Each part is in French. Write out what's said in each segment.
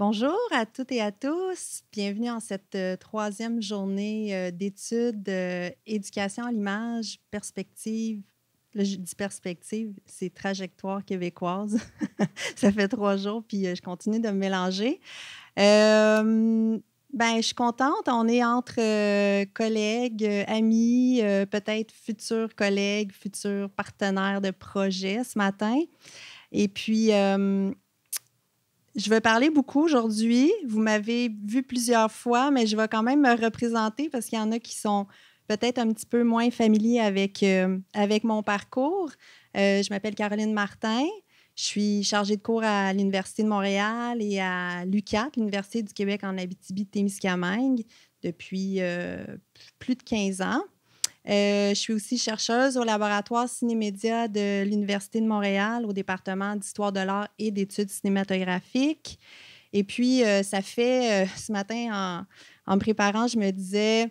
Bonjour à toutes et à tous. Bienvenue en cette euh, troisième journée euh, d'études euh, éducation à l'image, perspective. Là, je dis perspective, c'est trajectoire québécoise. Ça fait trois jours, puis je continue de me mélanger. ben, je suis contente. On est entre collègues, amis, peut-être futurs collègues, futurs partenaires de projet ce matin. Et puis, je vais parler beaucoup aujourd'hui. Vous m'avez vu plusieurs fois, mais je vais quand même me représenter parce qu'il y en a qui sont peut-être un petit peu moins familiers avec, euh, avec mon parcours. Euh, je m'appelle Caroline Martin. Je suis chargée de cours à l'Université de Montréal et à l'UQAP, l'Université du Québec en Abitibi-Témiscamingue, depuis euh, plus de 15 ans. Euh, je suis aussi chercheuse au laboratoire Cinémédia de l'Université de Montréal au département d'histoire de l'art et d'études cinématographiques. Et puis, euh, ça fait, euh, ce matin, en, me préparant, je me disais,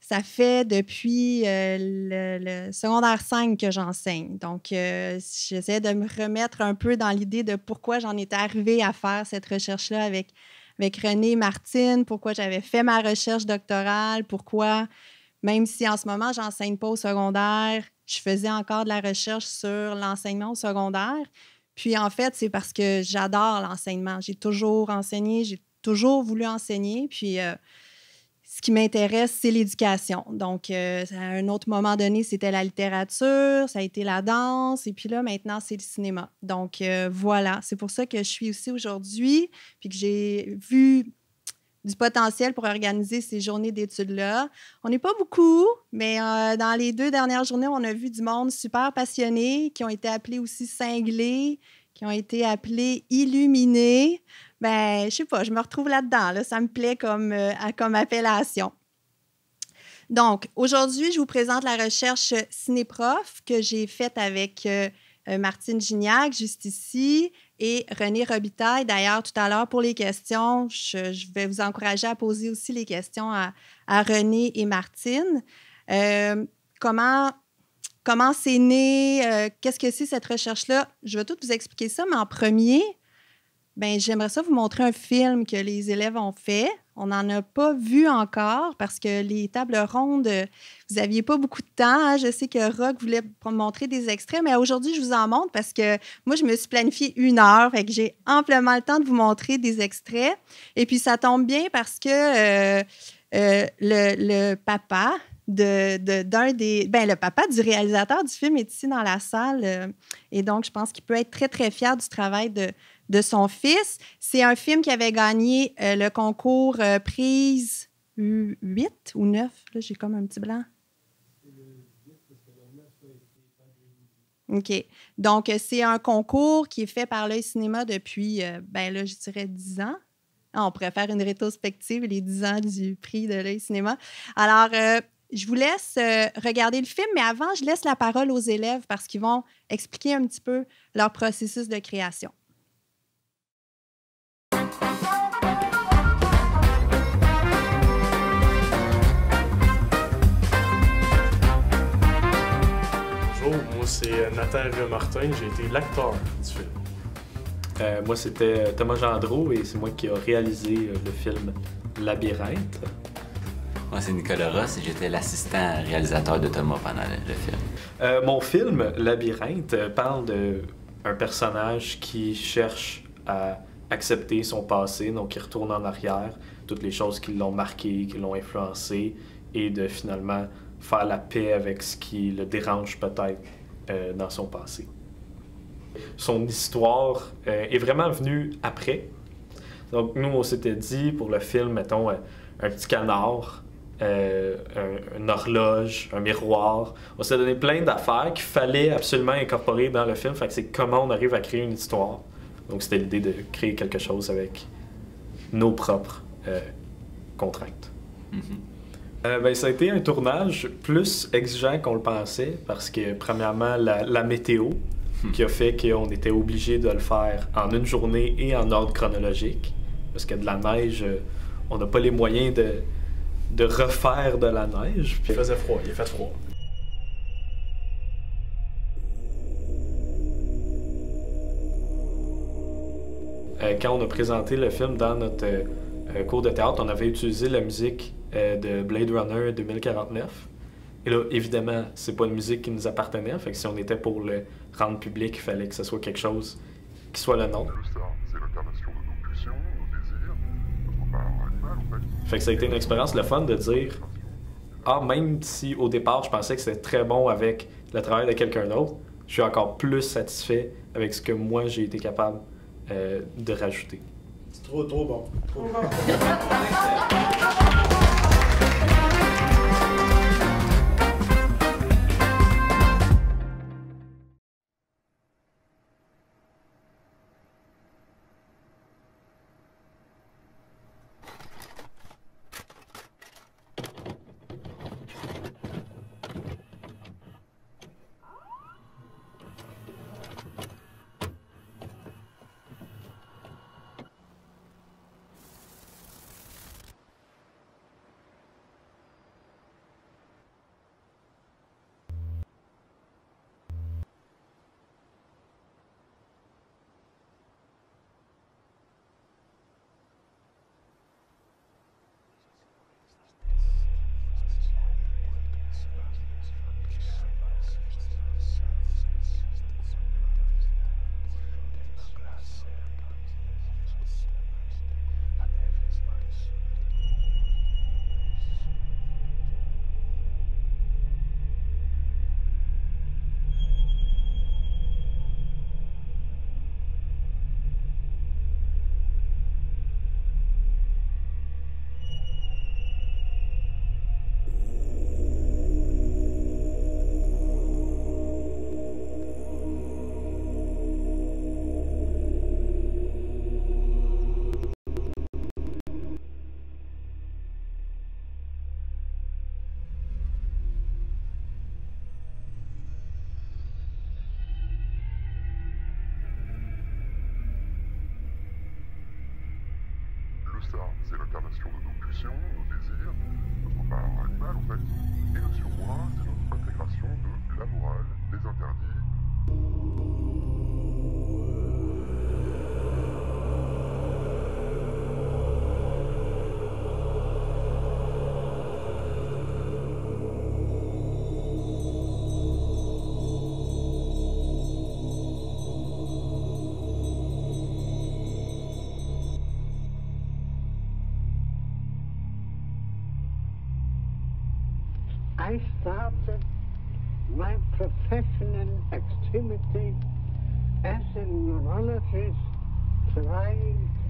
ça fait depuis le, secondaire 5 que j'enseigne. Donc, j'essaie de me remettre un peu dans l'idée de pourquoi j'en étais arrivée à faire cette recherche-là avec, avec René Martine, pourquoi j'avais fait ma recherche doctorale, pourquoi même si en ce moment, j'enseigne pas au secondaire, je faisais encore de la recherche sur l'enseignement au secondaire. Puis en fait, c'est parce que j'adore l'enseignement. J'ai toujours enseigné, j'ai toujours voulu enseigner. Puis euh, ce qui m'intéresse, c'est l'éducation. Donc, euh, à un autre moment donné, c'était la littérature, ça a été la danse, et puis là, maintenant, c'est le cinéma. Donc, euh, voilà, c'est pour ça que je suis aussi aujourd'hui, puis que j'ai vu du potentiel pour organiser ces journées d'études-là. On n'est pas beaucoup, mais euh, dans les deux dernières journées, on a vu du monde super passionné, qui ont été appelés aussi cinglés, qui ont été appelés illuminés. Ben, je sais pas, je me retrouve là-dedans. Là. Ça me plaît comme, euh, comme appellation. Donc, aujourd'hui, je vous présente la recherche Cinéprof que j'ai faite avec euh, Martine Gignac, juste ici, et René Robitaille. D'ailleurs, tout à l'heure, pour les questions, je, vais vous encourager à poser aussi les questions à, René et Martine. Euh, comment comment c'est né? Euh, qu'est-ce que c'est cette recherche-là? Je vais tout vous expliquer ça, mais en premier, ben, j'aimerais ça vous montrer un film que les élèves ont fait. On n'en a pas vu encore parce que les tables rondes, vous n'aviez pas beaucoup de temps. Hein. Je sais que Rock voulait montrer des extraits, mais aujourd'hui, je vous en montre parce que moi, je me suis planifié une heure et que j'ai amplement le temps de vous montrer des extraits. Et puis, ça tombe bien parce que euh, euh, le, papa, de, d'un des. Ben, le papa du réalisateur du film est ici dans la salle. Euh, et donc, je pense qu'il peut être très, très fier du travail de, de son fils. C'est un film qui avait gagné euh, le concours euh, prise 8 ou 9. Là, j'ai comme un petit blanc. OK. Donc, euh, c'est un concours qui est fait par l'œil cinéma depuis, ben là, je dirais 10 ans. Ah, on pourrait faire une rétrospective, les 10 ans du prix de l'œil cinéma. Alors, je vous laisse regarder le film, mais avant, je laisse la parole aux élèves parce qu'ils vont expliquer un petit peu leur processus de création. c'est euh, Nathan Martin. J'ai été l'acteur du film. Euh, moi, c'était euh, Thomas Gendreau et c'est moi qui ai réalisé le film Labyrinthe. Moi, c'est Nicolas Ross et j'étais l'assistant réalisateur de Thomas pendant le, film. mon film Labyrinthe parle d'un personnage qui cherche à accepter son passé, donc qui retourne en arrière, toutes les choses qui l'ont marqué, qui l'ont influencé, et de finalement faire la paix avec ce qui le dérange peut-être euh, dans son passé. Son histoire euh, est vraiment venue après. Donc nous, on s'était dit pour le film, mettons, euh, un petit canard, un, une horloge, un miroir. On s'est donné plein d'affaires qu'il fallait absolument incorporer dans le film. Fait que c'est comment on arrive à créer une histoire. Donc c'était l'idée de créer quelque chose avec nos propres contraintes. Mm-hmm. Euh, ben, ça a été un tournage plus exigeant qu'on le pensait parce que, premièrement, la, météo hmm. qui a fait qu'on était obligé de le faire en une journée et en ordre chronologique parce que de la neige, euh, on n'a pas les moyens de, refaire de la neige. Puis... Il faisait froid, il a fait froid. Euh, quand on a présenté le film dans notre cours de théâtre, on avait utilisé la musique euh, de Blade Runner 2049. Et là, évidemment, c'est pas une musique qui nous appartenait. Fait que si on était pour le rendre public, il fallait que ce soit quelque chose qui soit le nôtre. Fait que ça a été une expérience le fun de dire Ah, même si au départ je pensais que c'était très bon avec le travail de quelqu'un d'autre, je suis encore plus satisfait avec ce que moi j'ai été capable euh, de rajouter. C'est trop, Trop bon.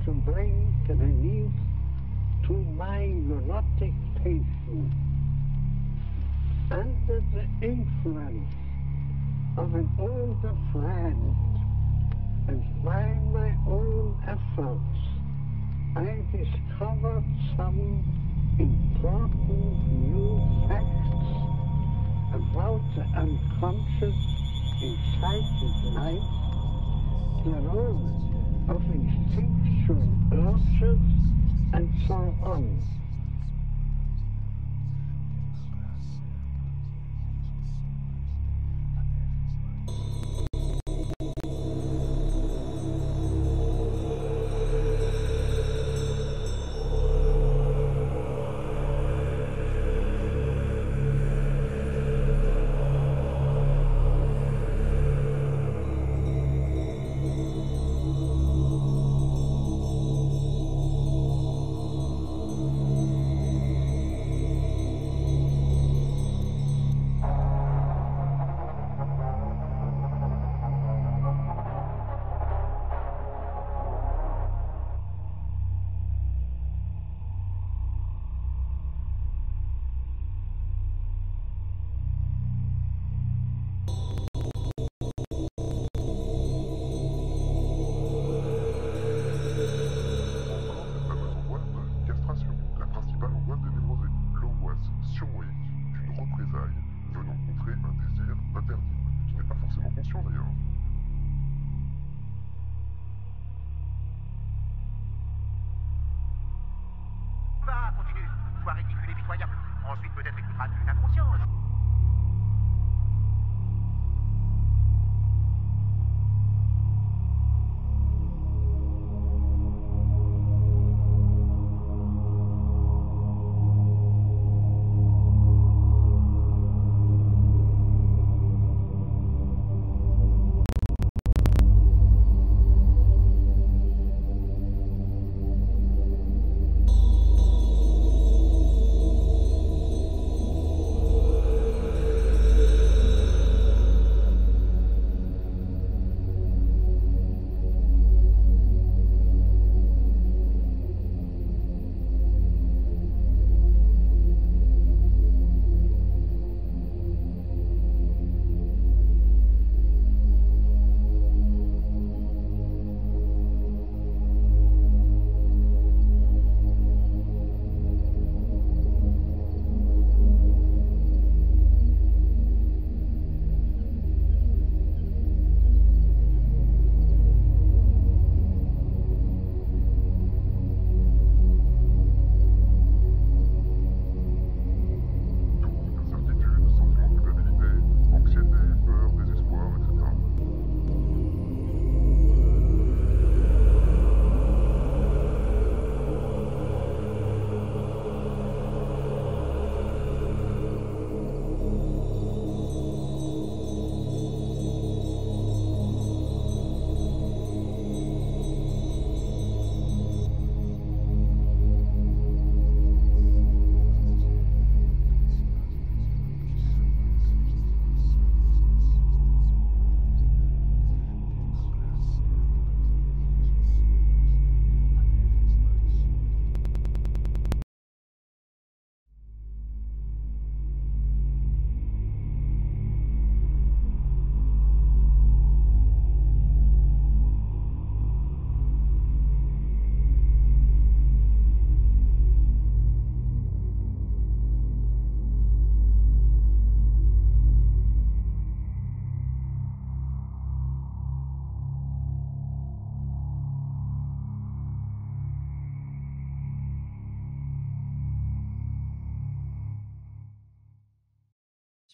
to bring the news to my neurotic patient under the influence of an older friend and by my own efforts I discovered some important new facts about the unconscious excited psychic life, the of insects, from and so on.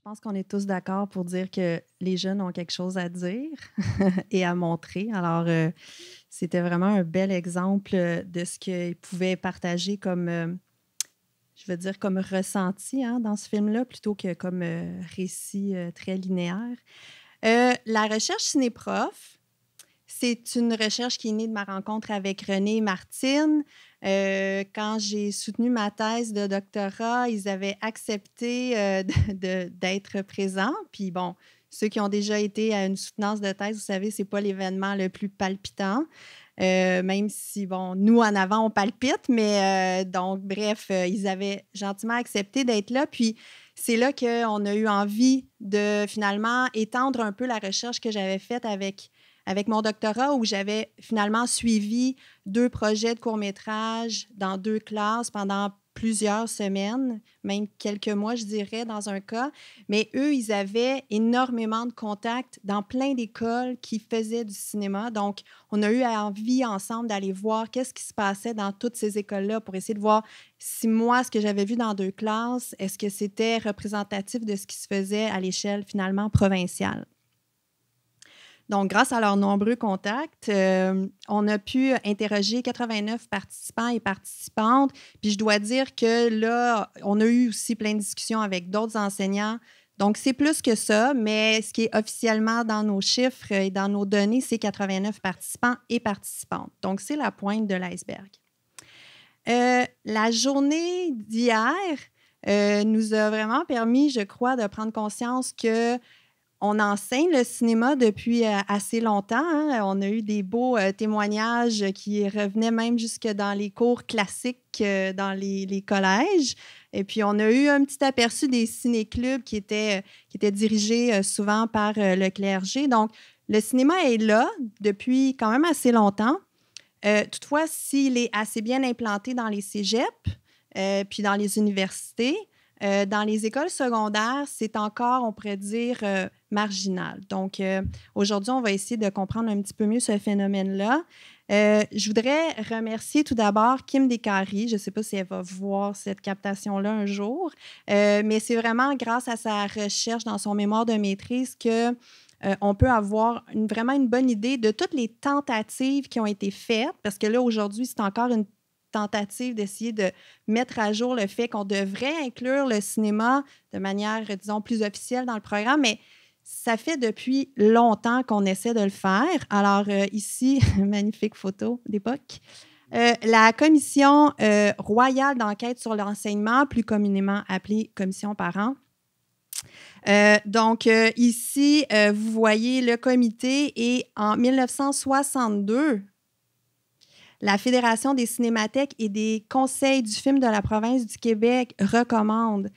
Je pense qu'on est tous d'accord pour dire que les jeunes ont quelque chose à dire et à montrer. Alors, euh, c'était vraiment un bel exemple de ce qu'ils pouvaient partager comme, euh, je veux dire, comme ressenti hein, dans ce film-là, plutôt que comme euh, récit très linéaire. la recherche ciné-prof... C'est une recherche qui est née de ma rencontre avec René et Martine. Euh, quand j'ai soutenu ma thèse de doctorat, ils avaient accepté euh, d'être présents. Puis bon, ceux qui ont déjà été à une soutenance de thèse, vous savez, c'est pas l'événement le plus palpitant. Euh, même si, bon, nous en avant, on palpite, mais donc, bref, ils avaient gentiment accepté d'être là. Puis, c'est là qu'on a eu envie de finalement étendre un peu la recherche que j'avais faite avec avec mon doctorat où j'avais finalement suivi deux projets de court-métrage dans deux classes pendant plusieurs semaines, même quelques mois, je dirais, dans un cas. Mais eux, ils avaient énormément de contacts dans plein d'écoles qui faisaient du cinéma. Donc, on a eu envie ensemble d'aller voir qu'est-ce qui se passait dans toutes ces écoles-là pour essayer de voir si moi, ce que j'avais vu dans deux classes, est-ce que c'était représentatif de ce qui se faisait à l'échelle finalement provinciale. Donc, grâce à leurs nombreux contacts, euh, on a pu interroger 89 participants et participantes. Puis je dois dire que là, on a eu aussi plein de discussions avec d'autres enseignants. Donc, c'est plus que ça, mais ce qui est officiellement dans nos chiffres et dans nos données, c'est 89 participants et participantes. Donc, c'est la pointe de l'iceberg. Euh, la journée d'hier euh, nous a vraiment permis, je crois, de prendre conscience que on enseigne le cinéma depuis euh, assez longtemps. Hein. On a eu des beaux euh, témoignages qui revenaient même jusque dans les cours classiques euh, dans les, collèges. Et puis, on a eu un petit aperçu des ciné-clubs qui étaient, qui étaient dirigés souvent par le clergé. Donc, le cinéma est là depuis quand même assez longtemps. toutefois, s'il est assez bien implanté dans les cégeps, puis dans les universités, dans les écoles secondaires, c'est encore, on pourrait dire, marginal. Donc, euh, aujourd'hui, on va essayer de comprendre un petit peu mieux ce phénomène-là. Euh, je voudrais remercier tout d'abord Kim Descaries. Je ne sais pas si elle va voir cette captation-là un jour, euh, mais c'est vraiment grâce à sa recherche dans son mémoire de maîtrise que on peut avoir vraiment une bonne idée de toutes les tentatives qui ont été faites, parce que là, aujourd'hui, c'est encore une tentative d'essayer de mettre à jour le fait qu'on devrait inclure le cinéma de manière, disons, plus officielle dans le programme, mais ça fait depuis longtemps qu'on essaie de le faire. Alors euh, ici, magnifique photo d'époque. Euh, la commission euh, royale d'enquête sur l'enseignement, plus communément appelée commission parents. donc ici, vous voyez le comité et en 1962, la Fédération des cinémathèques et des conseils du film de la province du Québec recommande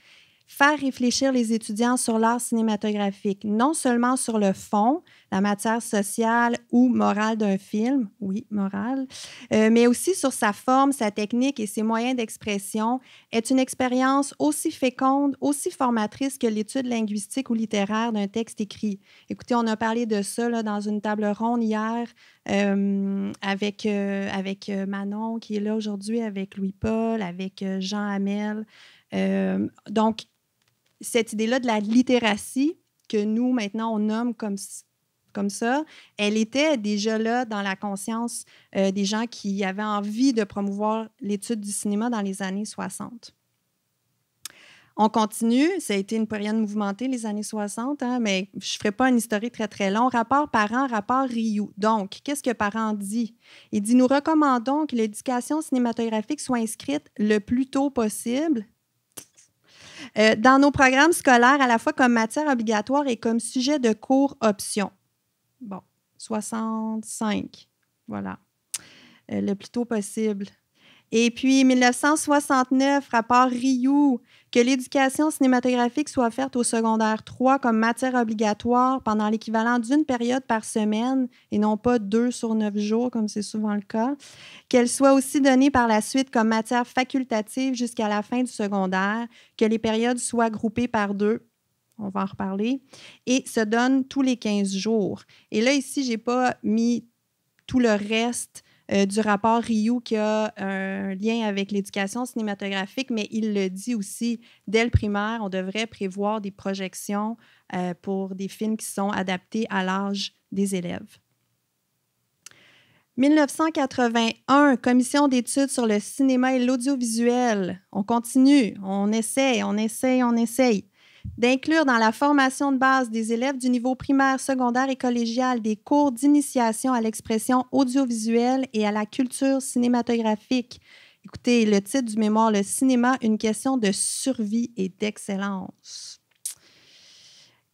faire réfléchir les étudiants sur l'art cinématographique, non seulement sur le fond, la matière sociale ou morale d'un film, oui, morale, euh, mais aussi sur sa forme, sa technique et ses moyens d'expression, est une expérience aussi féconde, aussi formatrice que l'étude linguistique ou littéraire d'un texte écrit. Écoutez, on a parlé de ça dans une table ronde hier euh, avec, euh, avec Manon qui est là aujourd'hui, avec Louis-Paul, avec Jean Hamel. donc, cette idée-là de la littératie que nous, maintenant, on nomme comme, comme ça, elle était déjà là dans la conscience euh, des gens qui avaient envie de promouvoir l'étude du cinéma dans les années 60. On continue. Ça a été une période mouvementée, les années 60, hein, mais je ne ferai pas une historique très, très long. Rapport parent, rapport Rio. Donc, qu'est-ce que parent dit? Il dit Nous recommandons que l'éducation cinématographique soit inscrite le plus tôt possible euh, dans nos programmes scolaires, à la fois comme matière obligatoire et comme sujet de cours option. Bon, 65, voilà, euh, le plus tôt possible. Et puis 1969, rapport Rioux, que l'éducation cinématographique soit faite au secondaire 3 comme matière obligatoire pendant l'équivalent d'une période par semaine et non pas deux sur neuf jours, comme c'est souvent le cas. Qu'elle soit aussi donnée par la suite comme matière facultative jusqu'à la fin du secondaire, que les périodes soient groupées par deux. On va en reparler. Et se donne tous les 15 jours. Et là, ici, je n'ai pas mis tout le reste euh, du rapport Rio qui a un lien avec l'éducation cinématographique, mais il le dit aussi, dès le primaire, on devrait prévoir des projections euh, pour des films qui sont adaptés à l'âge des élèves. 1981, commission d'études sur le cinéma et l'audiovisuel. On continue, on essaye, on essaye, on essaye d'inclure dans la formation de base des élèves du niveau primaire, secondaire et collégial des cours d'initiation à l'expression audiovisuelle et à la culture cinématographique. Écoutez, le titre du mémoire, Le cinéma, une question de survie et d'excellence.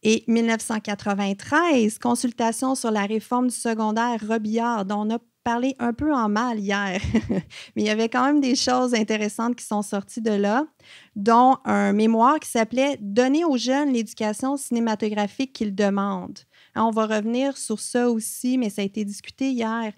Et 1993, consultation sur la réforme du secondaire Robillard, dont on a parlé un peu en mal hier, mais il y avait quand même des choses intéressantes qui sont sorties de là dont un mémoire qui s'appelait Donner aux jeunes l'éducation cinématographique qu'ils demandent. Hein, on va revenir sur ça aussi, mais ça a été discuté hier.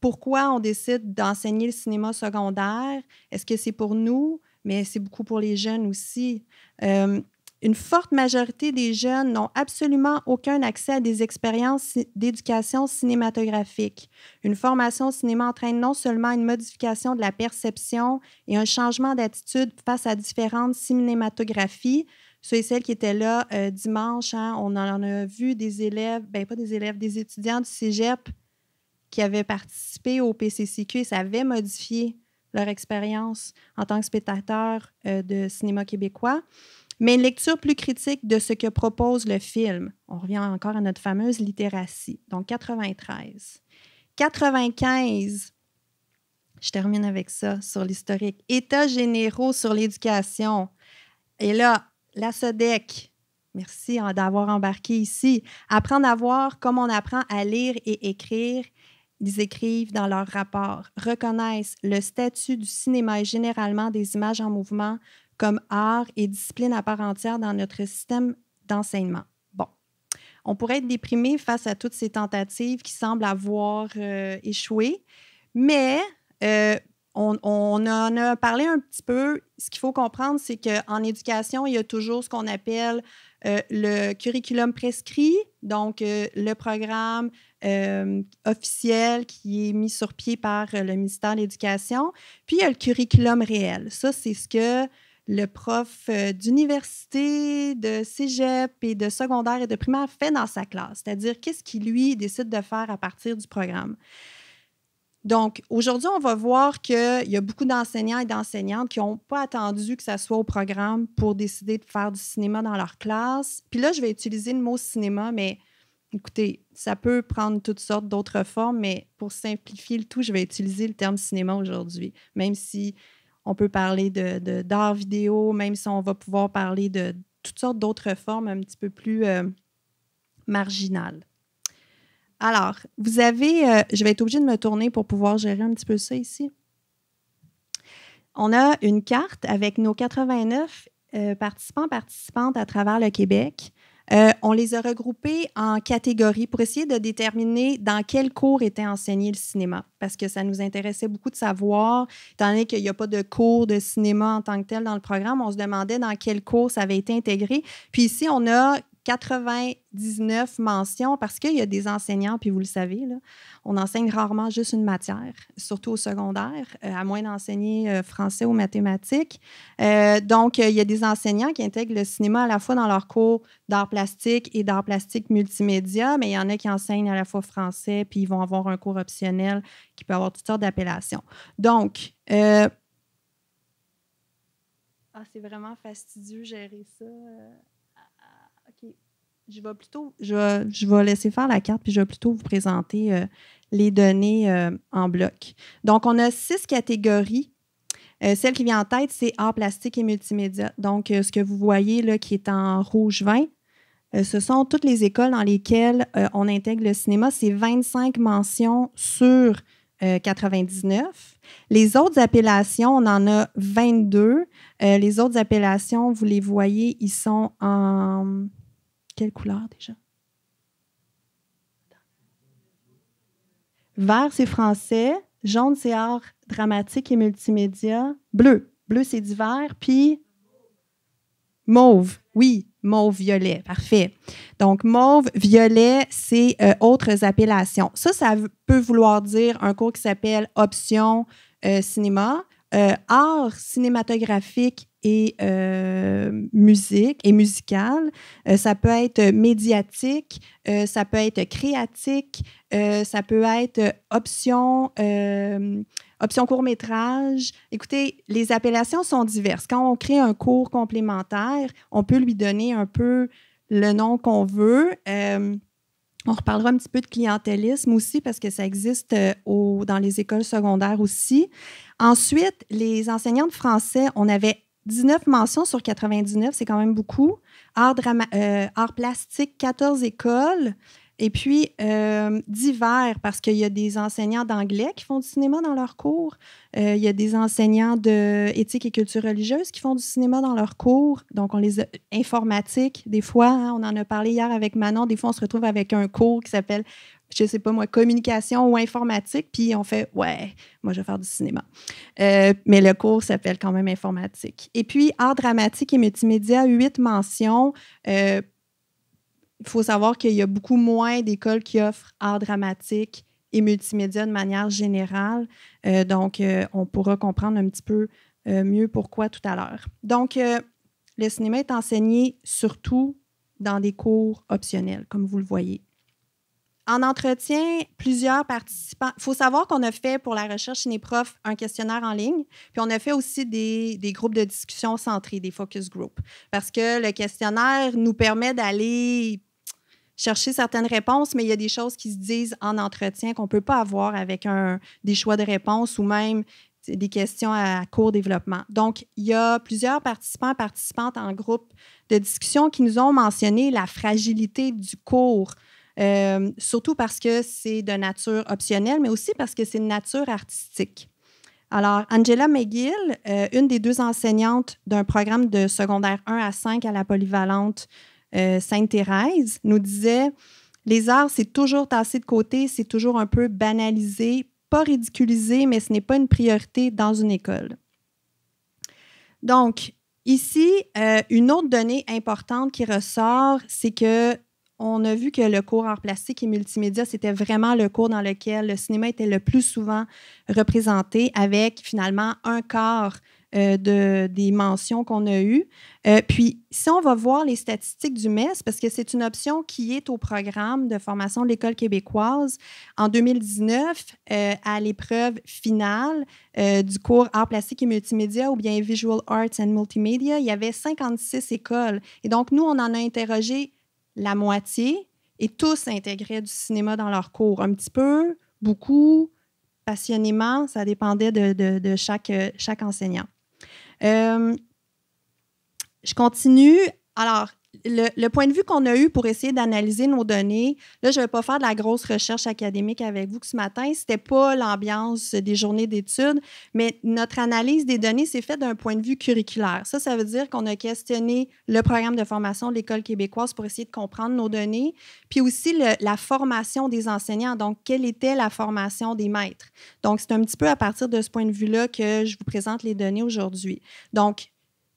Pourquoi on décide d'enseigner le cinéma secondaire? Est-ce que c'est pour nous? Mais c'est beaucoup pour les jeunes aussi. Euh, une forte majorité des jeunes n'ont absolument aucun accès à des expériences d'éducation cinématographique. Une formation cinéma entraîne non seulement une modification de la perception et un changement d'attitude face à différentes cinématographies, ceux et celles qui étaient là euh, dimanche, hein, on en a vu des élèves, ben pas des élèves, des étudiants du Cégep qui avaient participé au PCCQ et ça avait modifié leur expérience en tant que spectateur euh, de cinéma québécois mais une lecture plus critique de ce que propose le film. On revient encore à notre fameuse littératie, donc 93. 95, je termine avec ça, sur l'historique. État généraux sur l'éducation. Et là, la SODEC, merci hein, d'avoir embarqué ici, apprendre à voir comme on apprend à lire et écrire ils écrivent dans leur rapport, reconnaissent le statut du cinéma et généralement des images en mouvement, comme art et discipline à part entière dans notre système d'enseignement. Bon, on pourrait être déprimé face à toutes ces tentatives qui semblent avoir euh, échoué, mais euh, on, en a parlé un petit peu. Ce qu'il faut comprendre, c'est qu'en éducation, il y a toujours ce qu'on appelle euh, le curriculum prescrit, donc le programme officiel qui est mis sur pied par le ministère de l'Éducation. Puis il y a le curriculum réel. Ça, c'est ce que le prof euh, d'université, de cégep et de secondaire et de primaire fait dans sa classe, c'est-à-dire qu'est-ce qu'il lui décide de faire à partir du programme. Donc, aujourd'hui, on va voir qu'il y a beaucoup d'enseignants et d'enseignantes qui n'ont pas attendu que ça soit au programme pour décider de faire du cinéma dans leur classe. Puis là, je vais utiliser le mot cinéma, mais écoutez, ça peut prendre toutes sortes d'autres formes, mais pour simplifier le tout, je vais utiliser le terme cinéma aujourd'hui, même si on peut parler de, d'art vidéo, même si on va pouvoir parler de toutes sortes d'autres formes un petit peu plus euh, marginales. Alors, vous avez, euh, je vais être obligée de me tourner pour pouvoir gérer un petit peu ça ici. On a une carte avec nos 89 euh, participants, participantes à travers le Québec. Euh, on les a regroupés en catégories pour essayer de déterminer dans quel cours était enseigné le cinéma, parce que ça nous intéressait beaucoup de savoir, étant donné qu'il n'y a pas de cours de cinéma en tant que tel dans le programme, on se demandait dans quel cours ça avait été intégré. Puis ici, on a 99 mentions parce qu'il y a des enseignants, puis vous le savez, là, on enseigne rarement juste une matière, surtout au secondaire, euh, à moins d'enseigner euh, français ou mathématiques. Euh, donc, il y a des enseignants qui intègrent le cinéma à la fois dans leurs cours d'art plastique et d'art plastique multimédia, mais il y en a qui enseignent à la fois français, puis ils vont avoir un cours optionnel qui peut avoir toutes sortes d'appellations. Donc, ah, c'est vraiment fastidieux gérer ça je vais plutôt, je vais, laisser faire la carte, puis je vais plutôt vous présenter euh, les données euh, en bloc. Donc, on a six catégories. Euh, celle qui vient en tête, c'est art plastique et multimédia. Donc, ce que vous voyez là, qui est en rouge 20, ce sont toutes les écoles dans lesquelles on intègre le cinéma. C'est 25 mentions sur 99. Les autres appellations, on en a 22. les autres appellations, vous les voyez, ils sont en quelle couleur déjà? Vert, c'est français. Jaune, c'est art dramatique et multimédia. Bleu, bleu, c'est divers. Puis mauve, oui, mauve-violet, parfait. Donc, mauve-violet, c'est euh, autres appellations. Ça, ça peut vouloir dire un cours qui s'appelle Option euh, cinéma, euh, art cinématographique et euh, musique et musicale. Euh, ça peut être médiatique, euh, ça peut être créatique, euh, ça peut être option, option court-métrage. Écoutez, les appellations sont diverses. Quand on crée un cours complémentaire, on peut lui donner un peu le nom qu'on veut. On reparlera un petit peu de clientélisme aussi parce que ça existe au, dans les écoles secondaires aussi. Ensuite, les enseignants de français, on avait 19 mentions sur 99, c'est quand même beaucoup. Art, euh, plastique, 14 écoles. Et puis, euh, divers, parce qu'il y a des enseignants d'anglais qui font du cinéma dans leurs cours. Euh, il y a des enseignants de et culture religieuse qui font du cinéma dans leurs cours. Donc, on les a informatiques, des fois. Hein. on en a parlé hier avec Manon. Des fois, on se retrouve avec un cours qui s'appelle je sais pas moi, communication ou informatique, puis on fait ouais, moi je vais faire du cinéma. Euh, mais le cours s'appelle quand même informatique. Et puis art dramatique et multimédia, huit mentions. Il euh, faut savoir qu'il y a beaucoup moins d'écoles qui offrent art dramatique et multimédia de manière générale. Euh, donc, on pourra comprendre un petit peu mieux pourquoi tout à l'heure. Donc, le cinéma est enseigné surtout dans des cours optionnels, comme vous le voyez. En entretien, plusieurs participants. Il faut savoir qu'on a fait pour la recherche chez les profs un questionnaire en ligne, puis on a fait aussi des, groupes de discussion centrés, des focus groups, parce que le questionnaire nous permet d'aller chercher certaines réponses, mais il y a des choses qui se disent en entretien qu'on ne peut pas avoir avec des choix de réponses ou même des questions à court développement. Donc, il y a plusieurs participants participantes en groupe de discussion qui nous ont mentionné la fragilité du cours euh, surtout parce que c'est de nature optionnelle, mais aussi parce que c'est de nature artistique. Alors, Angela McGill, euh, une des deux enseignantes d'un programme de secondaire 1 à 5 à la polyvalente euh, Sainte-Thérèse, nous disait Les arts, c'est toujours tassé de côté, c'est toujours un peu banalisé, pas ridiculisé, mais ce n'est pas une priorité dans une école. Donc, ici, une autre donnée importante qui ressort, c'est que on a vu que le cours art plastique et multimédia, c'était vraiment le cours dans lequel le cinéma était le plus souvent représenté, avec finalement un quart euh, de, des mentions qu'on a eues. Euh, puis, si on va voir les statistiques du MES, parce que c'est une option qui est au programme de formation de l'École québécoise, en 2019, euh, à l'épreuve finale du cours Arts plastique et multimédia ou bien Visual Arts and Multimedia, il y avait 56 écoles. Et donc, nous, on en a interrogé la moitié, et tous intégraient du cinéma dans leur cours, un petit peu, beaucoup, passionnément, ça dépendait de, chaque, enseignant. Euh, je continue. Alors, le, point de vue qu'on a eu pour essayer d'analyser nos données, là, je ne vais pas faire de la grosse recherche académique avec vous ce matin, ce n'était pas l'ambiance des journées d'études, mais notre analyse des données s'est faite d'un point de vue curriculaire. Ça, ça veut dire qu'on a questionné le programme de formation de l'École québécoise pour essayer de comprendre nos données, puis aussi la formation des enseignants. Donc, quelle était la formation des maîtres? Donc, c'est un petit peu à partir de ce point de vue-là que je vous présente les données aujourd'hui. Donc,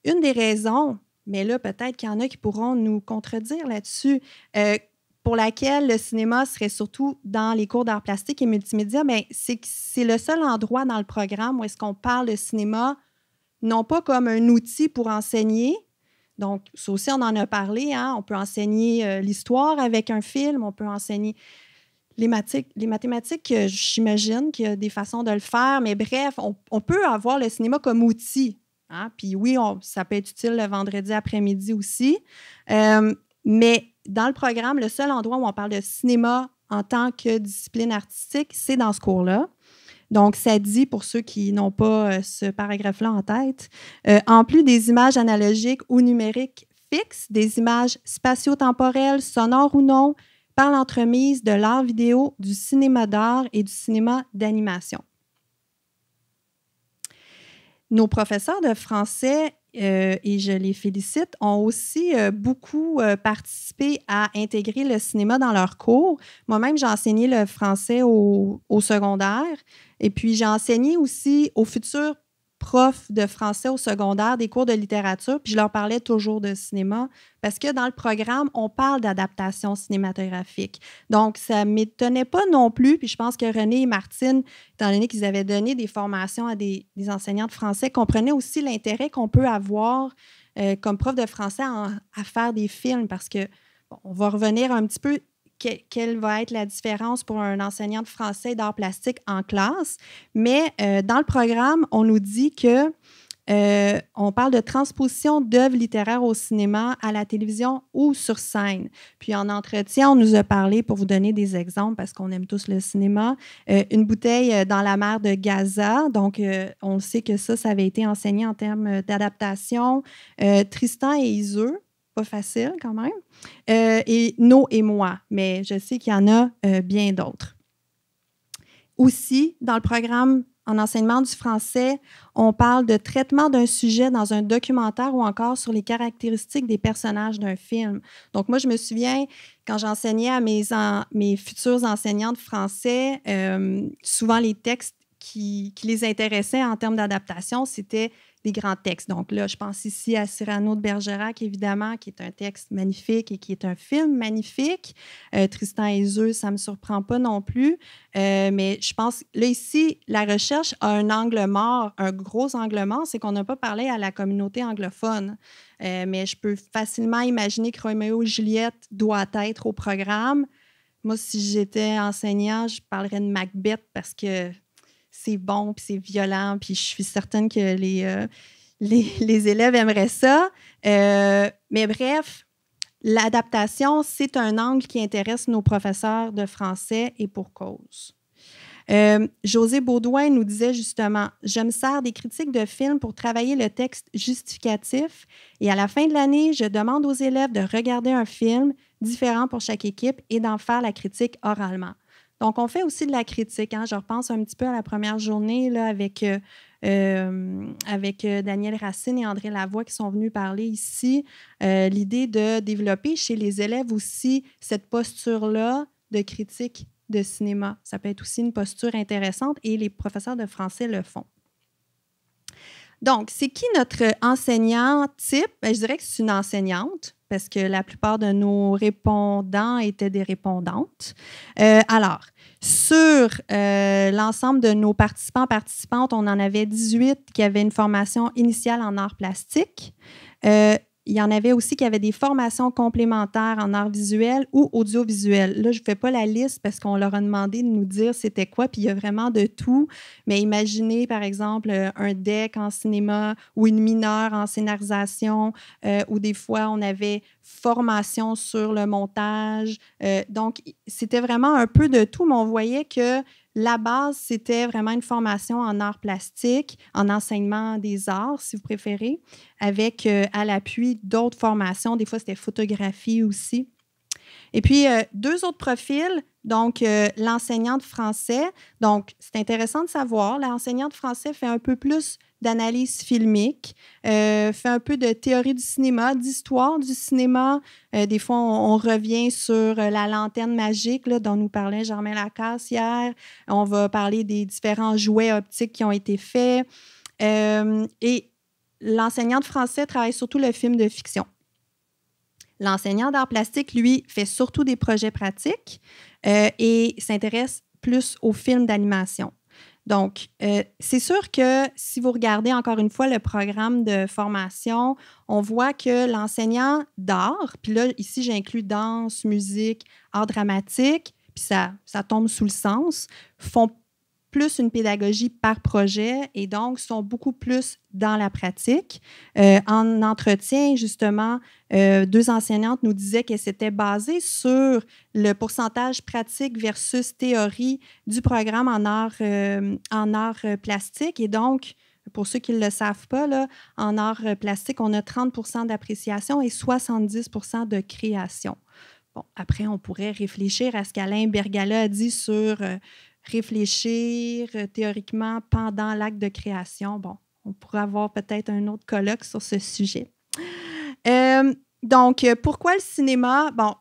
une des raisons mais là, peut-être qu'il y en a qui pourront nous contredire là-dessus. Euh, pour laquelle le cinéma serait surtout dans les cours d'art plastique et multimédia, mais c'est c'est le seul endroit dans le programme où est-ce qu'on parle de cinéma non pas comme un outil pour enseigner. Donc, ça aussi, on en a parlé. Hein, on peut enseigner euh, l'histoire avec un film, on peut enseigner les, les mathématiques, euh, j'imagine qu'il y a des façons de le faire, mais bref, on, on peut avoir le cinéma comme outil Hein? Puis oui, ça peut être utile le vendredi après-midi aussi. Euh, mais dans le programme, le seul endroit où on parle de cinéma en tant que discipline artistique, c'est dans ce cours-là. Donc, ça dit, pour ceux qui n'ont pas euh, ce paragraphe-là en tête, euh, en plus des images analogiques ou numériques fixes, des images spatio-temporelles, sonores ou non, par l'entremise de l'art vidéo, du cinéma d'art et du cinéma d'animation. Nos professeurs de français, euh, et je les félicite, ont aussi euh, beaucoup euh, participé à intégrer le cinéma dans leurs cours. Moi-même, j'ai enseigné le français au, secondaire et puis j'ai enseigné aussi aux futurs prof de français au secondaire des cours de littérature, puis je leur parlais toujours de cinéma, parce que dans le programme, on parle d'adaptation cinématographique. Donc, ça ne m'étonnait pas non plus, puis je pense que René et Martine, étant donné qu'ils avaient donné des formations à des, enseignants de français, comprenaient aussi l'intérêt qu'on peut avoir euh, comme prof de français à, faire des films, parce que, on va revenir un petit peu quelle va être la différence pour un enseignant de français et d'art plastique en classe. Mais euh, dans le programme, on nous dit que euh, on parle de transposition d'œuvres littéraires au cinéma, à la télévision ou sur scène. Puis en entretien, on nous a parlé, pour vous donner des exemples, parce qu'on aime tous le cinéma, euh, une bouteille dans la mer de Gaza. Donc, on sait que ça, ça avait été enseigné en termes d'adaptation. Tristan et Iseux, pas facile quand même. Euh, et nous et moi, mais je sais qu'il y en a euh, bien d'autres. Aussi, dans le programme en enseignement du français, on parle de traitement d'un sujet dans un documentaire ou encore sur les caractéristiques des personnages d'un film. Donc moi, je me souviens, quand j'enseignais à mes, mes futurs enseignants de français, euh, souvent les textes qui les intéressaient en termes d'adaptation, c'était des grands textes. Donc là, je pense ici à Cyrano de Bergerac, évidemment, qui est un texte magnifique et qui est un film magnifique. Euh, Tristan et Zeus, ça ne me surprend pas non plus. Euh, mais je pense, là, ici, la recherche a un angle mort, un gros angle mort, c'est qu'on n'a pas parlé à la communauté anglophone. Euh, mais je peux facilement imaginer que Roméo et Juliette doit être au programme. Moi, si j'étais enseignant, je parlerais de Macbeth parce que c'est bon, puis c'est violent, puis je suis certaine que les, euh, les, élèves aimeraient ça. Euh, mais bref, l'adaptation, c'est un angle qui intéresse nos professeurs de français et pour cause. Euh, José Baudouin nous disait justement Je me sers des critiques de films pour travailler le texte justificatif et à la fin de l'année, je demande aux élèves de regarder un film différent pour chaque équipe et d'en faire la critique oralement. Donc, on fait aussi de la critique. Hein. Je repense un petit peu à la première journée avec, euh, euh, avec euh, Daniel Racine et André Lavoie qui sont venus parler ici. L'idée de développer chez les élèves aussi cette posture-là de critique de cinéma. Ça peut être aussi une posture intéressante et les professeurs de français le font. Donc, c'est qui notre enseignant type? Ben, je dirais que c'est une enseignante parce que la plupart de nos répondants étaient des répondantes. Euh, alors, sur euh, l'ensemble de nos participants, participantes, on en avait 18 qui avaient une formation initiale en arts plastiques. Euh, il y en avait aussi qui avaient des formations complémentaires en arts visuels ou audiovisuels. Là, je ne fais pas la liste parce qu'on leur a demandé de nous dire c'était quoi, puis il y a vraiment de tout. Mais imaginez, par exemple, euh, un deck en cinéma ou une mineure en scénarisation, euh, ou des fois, on avait formation sur le montage. Euh, donc, c'était vraiment un peu de tout, mais on voyait que la base, c'était vraiment une formation en arts plastiques, en enseignement des arts, si vous préférez, avec euh, à l'appui d'autres formations. Des fois, c'était photographie aussi. Et puis, euh, deux autres profils. Donc, l'enseignante français. Donc, c'est intéressant de savoir, l'enseignante français fait un peu plus d'analyse filmique, euh, fait un peu de théorie du cinéma, d'histoire du cinéma. Euh, des fois, on, revient sur euh, la lanterne magique dont nous parlait Germain Lacasse hier. On va parler des différents jouets optiques qui ont été faits. et l'enseignant de français travaille surtout le film de fiction. L'enseignant d'art plastique, lui, fait surtout des projets pratiques et s'intéresse plus aux films d'animation. Donc, euh, c'est sûr que si vous regardez encore une fois le programme de formation, on voit que l'enseignant d'art, puis là, ici, j'inclus danse, musique, art dramatique, puis ça, ça tombe sous le sens, font plus une pédagogie par projet et donc sont beaucoup plus dans la pratique. Euh, en entretien, justement, euh, deux enseignantes nous disaient que c'était basé sur le pourcentage pratique versus théorie du programme en art, euh, en art plastique. Et donc, pour ceux qui ne le savent pas, là, en art plastique, on a 30 d'appréciation et 70 de création. Bon, après, on pourrait réfléchir à ce qu'Alain Bergala a dit sur réfléchir euh, théoriquement pendant l'acte de création. Bon, on pourrait avoir peut-être un autre colloque sur ce sujet. Euh, donc, euh, pourquoi le cinéma? Bon,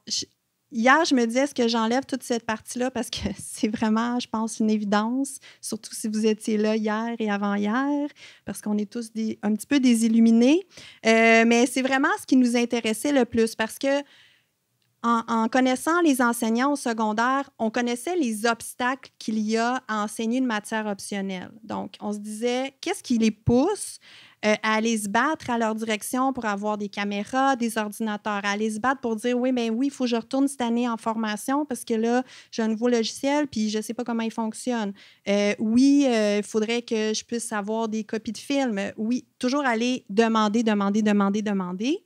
hier, je me disais, est-ce que j'enlève toute cette partie-là parce que c'est vraiment, je pense, une évidence, surtout si vous étiez là hier et avant-hier, parce qu'on est tous un petit peu désilluminés. mais c'est vraiment ce qui nous intéressait le plus parce que en, connaissant les enseignants au secondaire, on connaissait les obstacles qu'il y a à enseigner une matière optionnelle. Donc, on se disait, qu'est-ce qui les pousse euh, à aller se battre à leur direction pour avoir des caméras, des ordinateurs, à aller se battre pour dire, oui, mais ben oui, il faut que je retourne cette année en formation parce que là, j'ai un nouveau logiciel, puis je ne sais pas comment il fonctionne. Euh, oui, euh, il faudrait que je puisse avoir des copies de films. Oui, toujours aller demander, demander, demander, demander.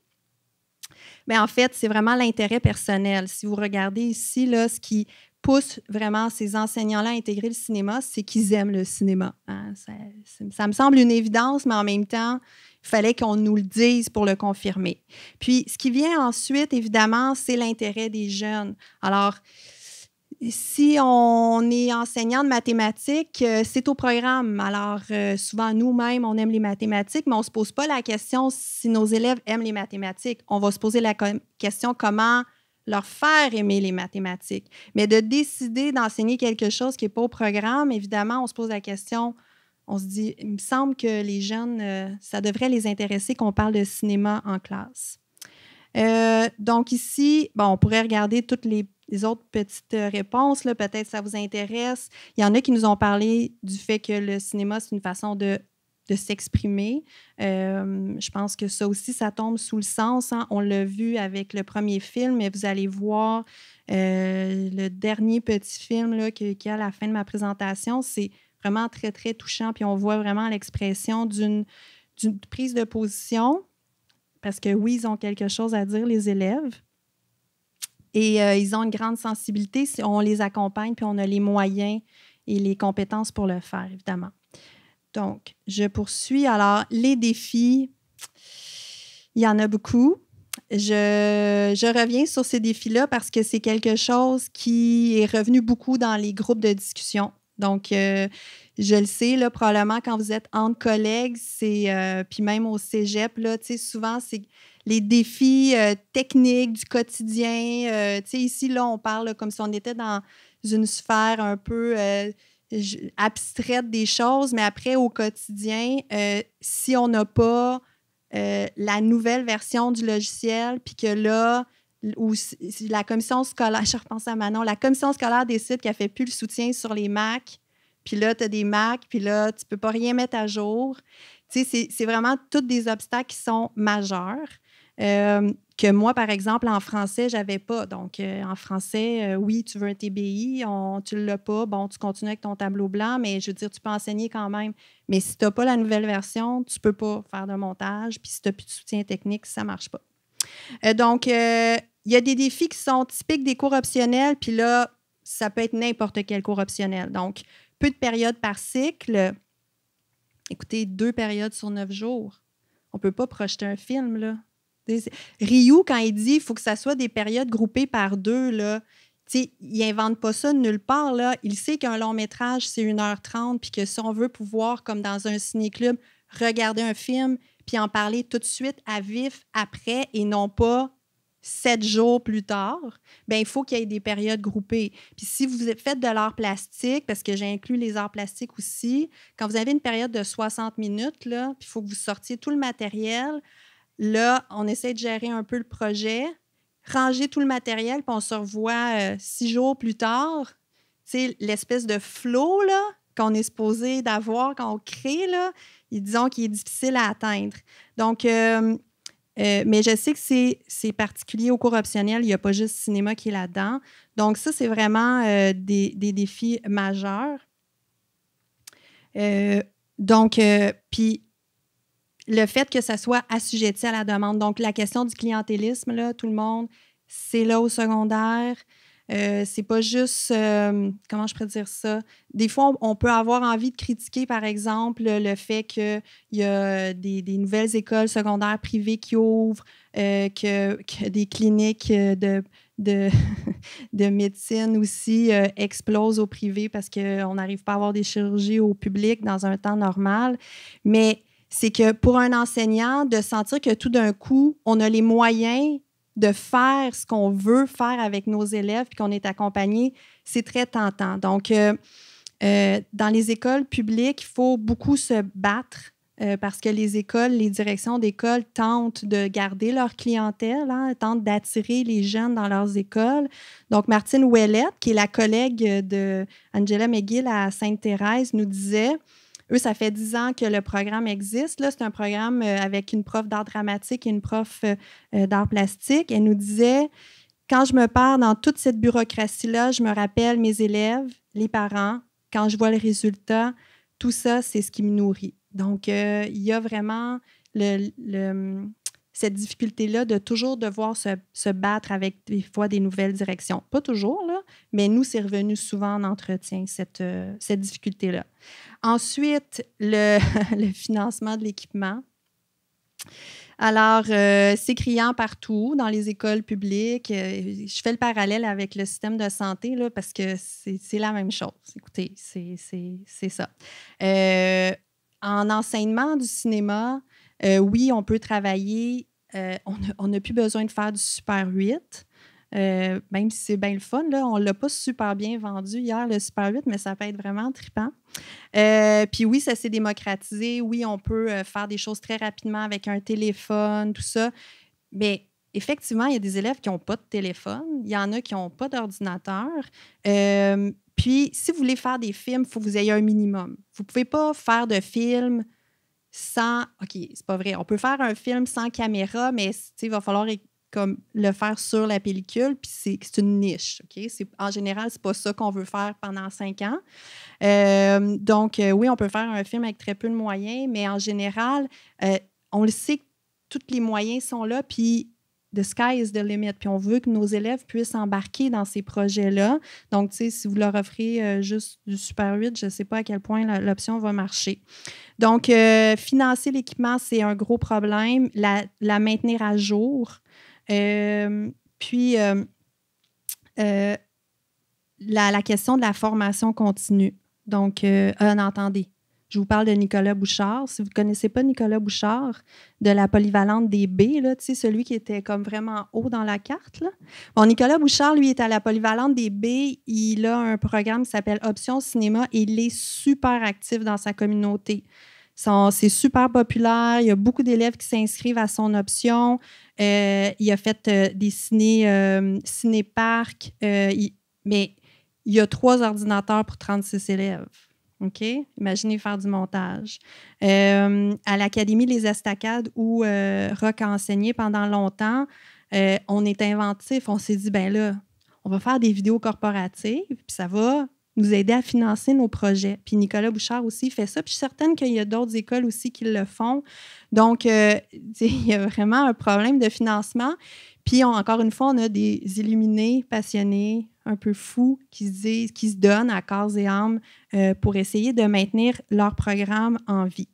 Mais en fait, c'est vraiment l'intérêt personnel. Si vous regardez ici, là, ce qui pousse vraiment ces enseignants-là à intégrer le cinéma, c'est qu'ils aiment le cinéma. Hein. Ça, ça, me semble une évidence, mais en même temps, il fallait qu'on nous le dise pour le confirmer. Puis, ce qui vient ensuite, évidemment, c'est l'intérêt des jeunes. Alors, si on est enseignant de mathématiques, euh, c'est au programme. Alors, euh, souvent, nous-mêmes, on aime les mathématiques, mais on ne se pose pas la question si nos élèves aiment les mathématiques. On va se poser la question comment leur faire aimer les mathématiques. Mais de décider d'enseigner quelque chose qui n'est pas au programme, évidemment, on se pose la question, on se dit, il me semble que les jeunes, euh, ça devrait les intéresser qu'on parle de cinéma en classe. donc ici, bon, on pourrait regarder toutes les les autres petites réponses, peut-être ça vous intéresse. Il y en a qui nous ont parlé du fait que le cinéma, c'est une façon de, s'exprimer. Euh, je pense que ça aussi, ça tombe sous le sens. Hein. On l'a vu avec le premier film, mais vous allez voir euh, le dernier petit film là, qu'il a à la fin de ma présentation. C'est vraiment très, très touchant. Puis on voit vraiment l'expression d'une, d'une prise de position, parce que oui, ils ont quelque chose à dire, les élèves. Et euh, ils ont une grande sensibilité. On les accompagne, puis on a les moyens et les compétences pour le faire, évidemment. Donc, je poursuis. Alors, les défis, il y en a beaucoup. Je, je reviens sur ces défis-là parce que c'est quelque chose qui est revenu beaucoup dans les groupes de discussion. Donc, euh, je le sais, là, probablement quand vous êtes entre collègues, c'est euh, puis même au cégep, là, souvent, c'est les défis euh, techniques du quotidien. Euh, sais ici, là, on parle comme si on était dans une sphère un peu euh, abstraite des choses, mais après, au quotidien, si on n'a pas la nouvelle version du logiciel, puis que là, la commission scolaire, je repense à Manon, la commission scolaire décide qu'elle ne fait plus le soutien sur les Macs, puis là, tu as des Macs, puis là, tu ne peux pas rien mettre à jour. C'est vraiment tous des obstacles qui sont majeurs. Euh, que moi, par exemple, en français, j'avais pas. Donc, euh, en français, euh, oui, tu veux un TBI, tu ne l'as pas, bon, tu continues avec ton tableau blanc, mais je veux dire, tu peux enseigner quand même. Mais si tu n'as pas la nouvelle version, tu ne peux pas faire de montage. Puis si tu n'as plus de soutien technique, ça ne marche pas. donc, il y a des défis qui sont typiques des cours optionnels, puis là, ça peut être n'importe quel cours optionnel. Donc, peu de périodes par cycle. Écoutez, deux périodes sur neuf jours. On ne peut pas projeter un film, là. Ryu, quand il dit qu'il faut que ça soit des périodes groupées par deux, là, il n'invente pas ça nulle part. Là. Il sait qu'un long métrage, c'est 1h30, puis que si on veut pouvoir, comme dans un ciné-club, regarder un film, puis en parler tout de suite à vif après et non pas sept jours plus tard, ben, il faut qu'il y ait des périodes groupées. Puis si vous faites de l'art plastique, parce que j'ai inclus les arts plastiques aussi, quand vous avez une période de 60 minutes, là, il faut que vous sortiez tout le matériel, Là, on essaie de gérer un peu le projet, ranger tout le matériel, puis on se revoit euh, six jours plus tard. C'est l'espèce de flow qu'on est supposé d'avoir qu'on crée, là, disons qu'il est difficile à atteindre. Donc, euh, euh, mais je sais que c'est particulier au cours optionnel. Il n'y a pas juste cinéma qui est là-dedans. Donc, ça, c'est vraiment des, des, défis majeurs. donc, puis le fait que ça soit assujetti à la demande. Donc, la question du clientélisme, là, tout le monde, c'est là au secondaire. Euh, c'est pas juste, euh, comment je pourrais dire ça? Des fois, on, peut avoir envie de critiquer, par exemple, le fait qu'il y a des, nouvelles écoles secondaires privées qui ouvrent, euh, que, des cliniques de, de, de médecine aussi explosent au privé parce qu'on n'arrive pas à avoir des chirurgies au public dans un temps normal. Mais c'est que pour un enseignant, de sentir que tout d'un coup, on a les moyens de faire ce qu'on veut faire avec nos élèves, puis qu'on est accompagné, c'est très tentant. Donc, euh, euh, dans les écoles publiques, il faut beaucoup se battre euh, parce que les écoles, les directions d'école tentent de garder leur clientèle, hein, tentent d'attirer les jeunes dans leurs écoles. Donc, Martine Ouellette, qui est la collègue de Angela McGill à Sainte-Thérèse, nous disait eux, ça fait dix ans que le programme existe. Là, c'est un programme euh, avec une prof d'art dramatique et une prof euh, euh, d'art plastique. Elle nous disait quand je me perds dans toute cette bureaucratie-là, je me rappelle mes élèves, les parents, quand je vois le résultat, tout ça, c'est ce qui me nourrit. Donc, il y a vraiment le, le, cette difficulté-là de toujours devoir se, battre avec des fois des nouvelles directions. Pas toujours, là, mais nous, c'est revenu souvent en entretien, cette, euh, difficulté-là. Ensuite, le, financement de l'équipement. Alors, euh, c'est criant partout, dans les écoles publiques. Euh, je fais le parallèle avec le système de santé, là, parce que c'est la même chose. Écoutez, c'est ça. en enseignement du cinéma, euh, oui, on peut travailler. Euh, on n'a plus besoin de faire du Super 8. Euh, même si c'est bien le fun, on ne l'a pas super bien vendu hier, le Super 8, mais ça peut être vraiment tripant. puis oui, ça s'est démocratisé. Oui, on peut faire des choses très rapidement avec un téléphone, tout ça. Mais effectivement, il y a des élèves qui n'ont pas de téléphone. Il y en a qui n'ont pas d'ordinateur. puis, si vous voulez faire des films, il faut que vous ayez un minimum. Vous ne pouvez pas faire de films sans. OK, c'est pas vrai. On peut faire un film sans caméra, mais il va falloir comme, le faire sur la pellicule, puis c'est une niche. OK? En général, c'est pas ça qu'on veut faire pendant cinq ans. Euh, donc, euh, oui, on peut faire un film avec très peu de moyens, mais en général, euh, on le sait que tous les moyens sont là, puis the sky is the limit. Puis on veut que nos élèves puissent embarquer dans ces projets-là. Donc, tu sais, si vous leur offrez euh, juste du Super 8, je ne sais pas à quel point l'option va marcher. Donc, euh, financer l'équipement, c'est un gros problème. La, la maintenir à jour. Euh, puis, la, question de la formation continue. Donc, un entendez je vous parle de Nicolas Bouchard. Si vous ne connaissez pas Nicolas Bouchard, de la polyvalente des B, là, celui qui était comme vraiment haut dans la carte. Bon, Nicolas Bouchard, lui, est à la polyvalente des B. Il a un programme qui s'appelle Option Cinéma et il est super actif dans sa communauté. C'est super populaire. Il y a beaucoup d'élèves qui s'inscrivent à son option. Euh, il a fait euh, des ciné, euh, ciné parcs mais il y a trois ordinateurs pour 36 élèves. OK? Imaginez faire du montage. Euh, à l'Académie Les Estacades, où euh, Rock a enseigné pendant longtemps, euh, on est inventif. On s'est dit, ben là, on va faire des vidéos corporatives, puis ça va nous aider à financer nos projets. Puis Nicolas Bouchard aussi fait ça. Puis je suis certaine qu'il y a d'autres écoles aussi qui le font. Donc, euh, il y a vraiment un problème de financement. Puis encore une fois, on a des illuminés, passionnés, un peu fous qui se, donnent à corps et âme euh, pour essayer de maintenir leur programme en vie.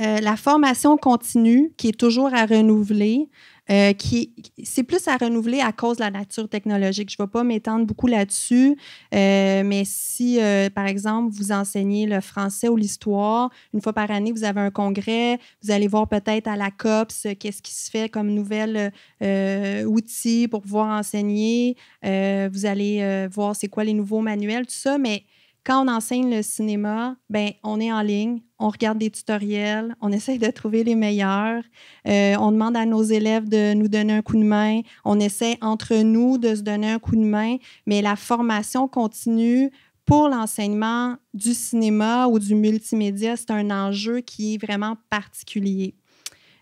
Euh, la formation continue, qui est toujours à renouveler, euh, qui c'est plus à renouveler à cause de la nature technologique. Je ne vais pas m'étendre beaucoup là-dessus, euh, mais si, euh, par exemple, vous enseignez le français ou l'histoire, une fois par année, vous avez un congrès, vous allez voir peut-être à la COPS qu'est-ce qui se fait comme nouvel outil pour pouvoir enseigner. vous allez voir c'est quoi les nouveaux manuels, tout ça, mais quand on enseigne le cinéma, ben on est en ligne, on regarde des tutoriels, on essaye de trouver les meilleurs, euh, on demande à nos élèves de nous donner un coup de main, on essaie entre nous de se donner un coup de main, mais la formation continue pour l'enseignement du cinéma ou du multimédia, c'est un enjeu qui est vraiment particulier.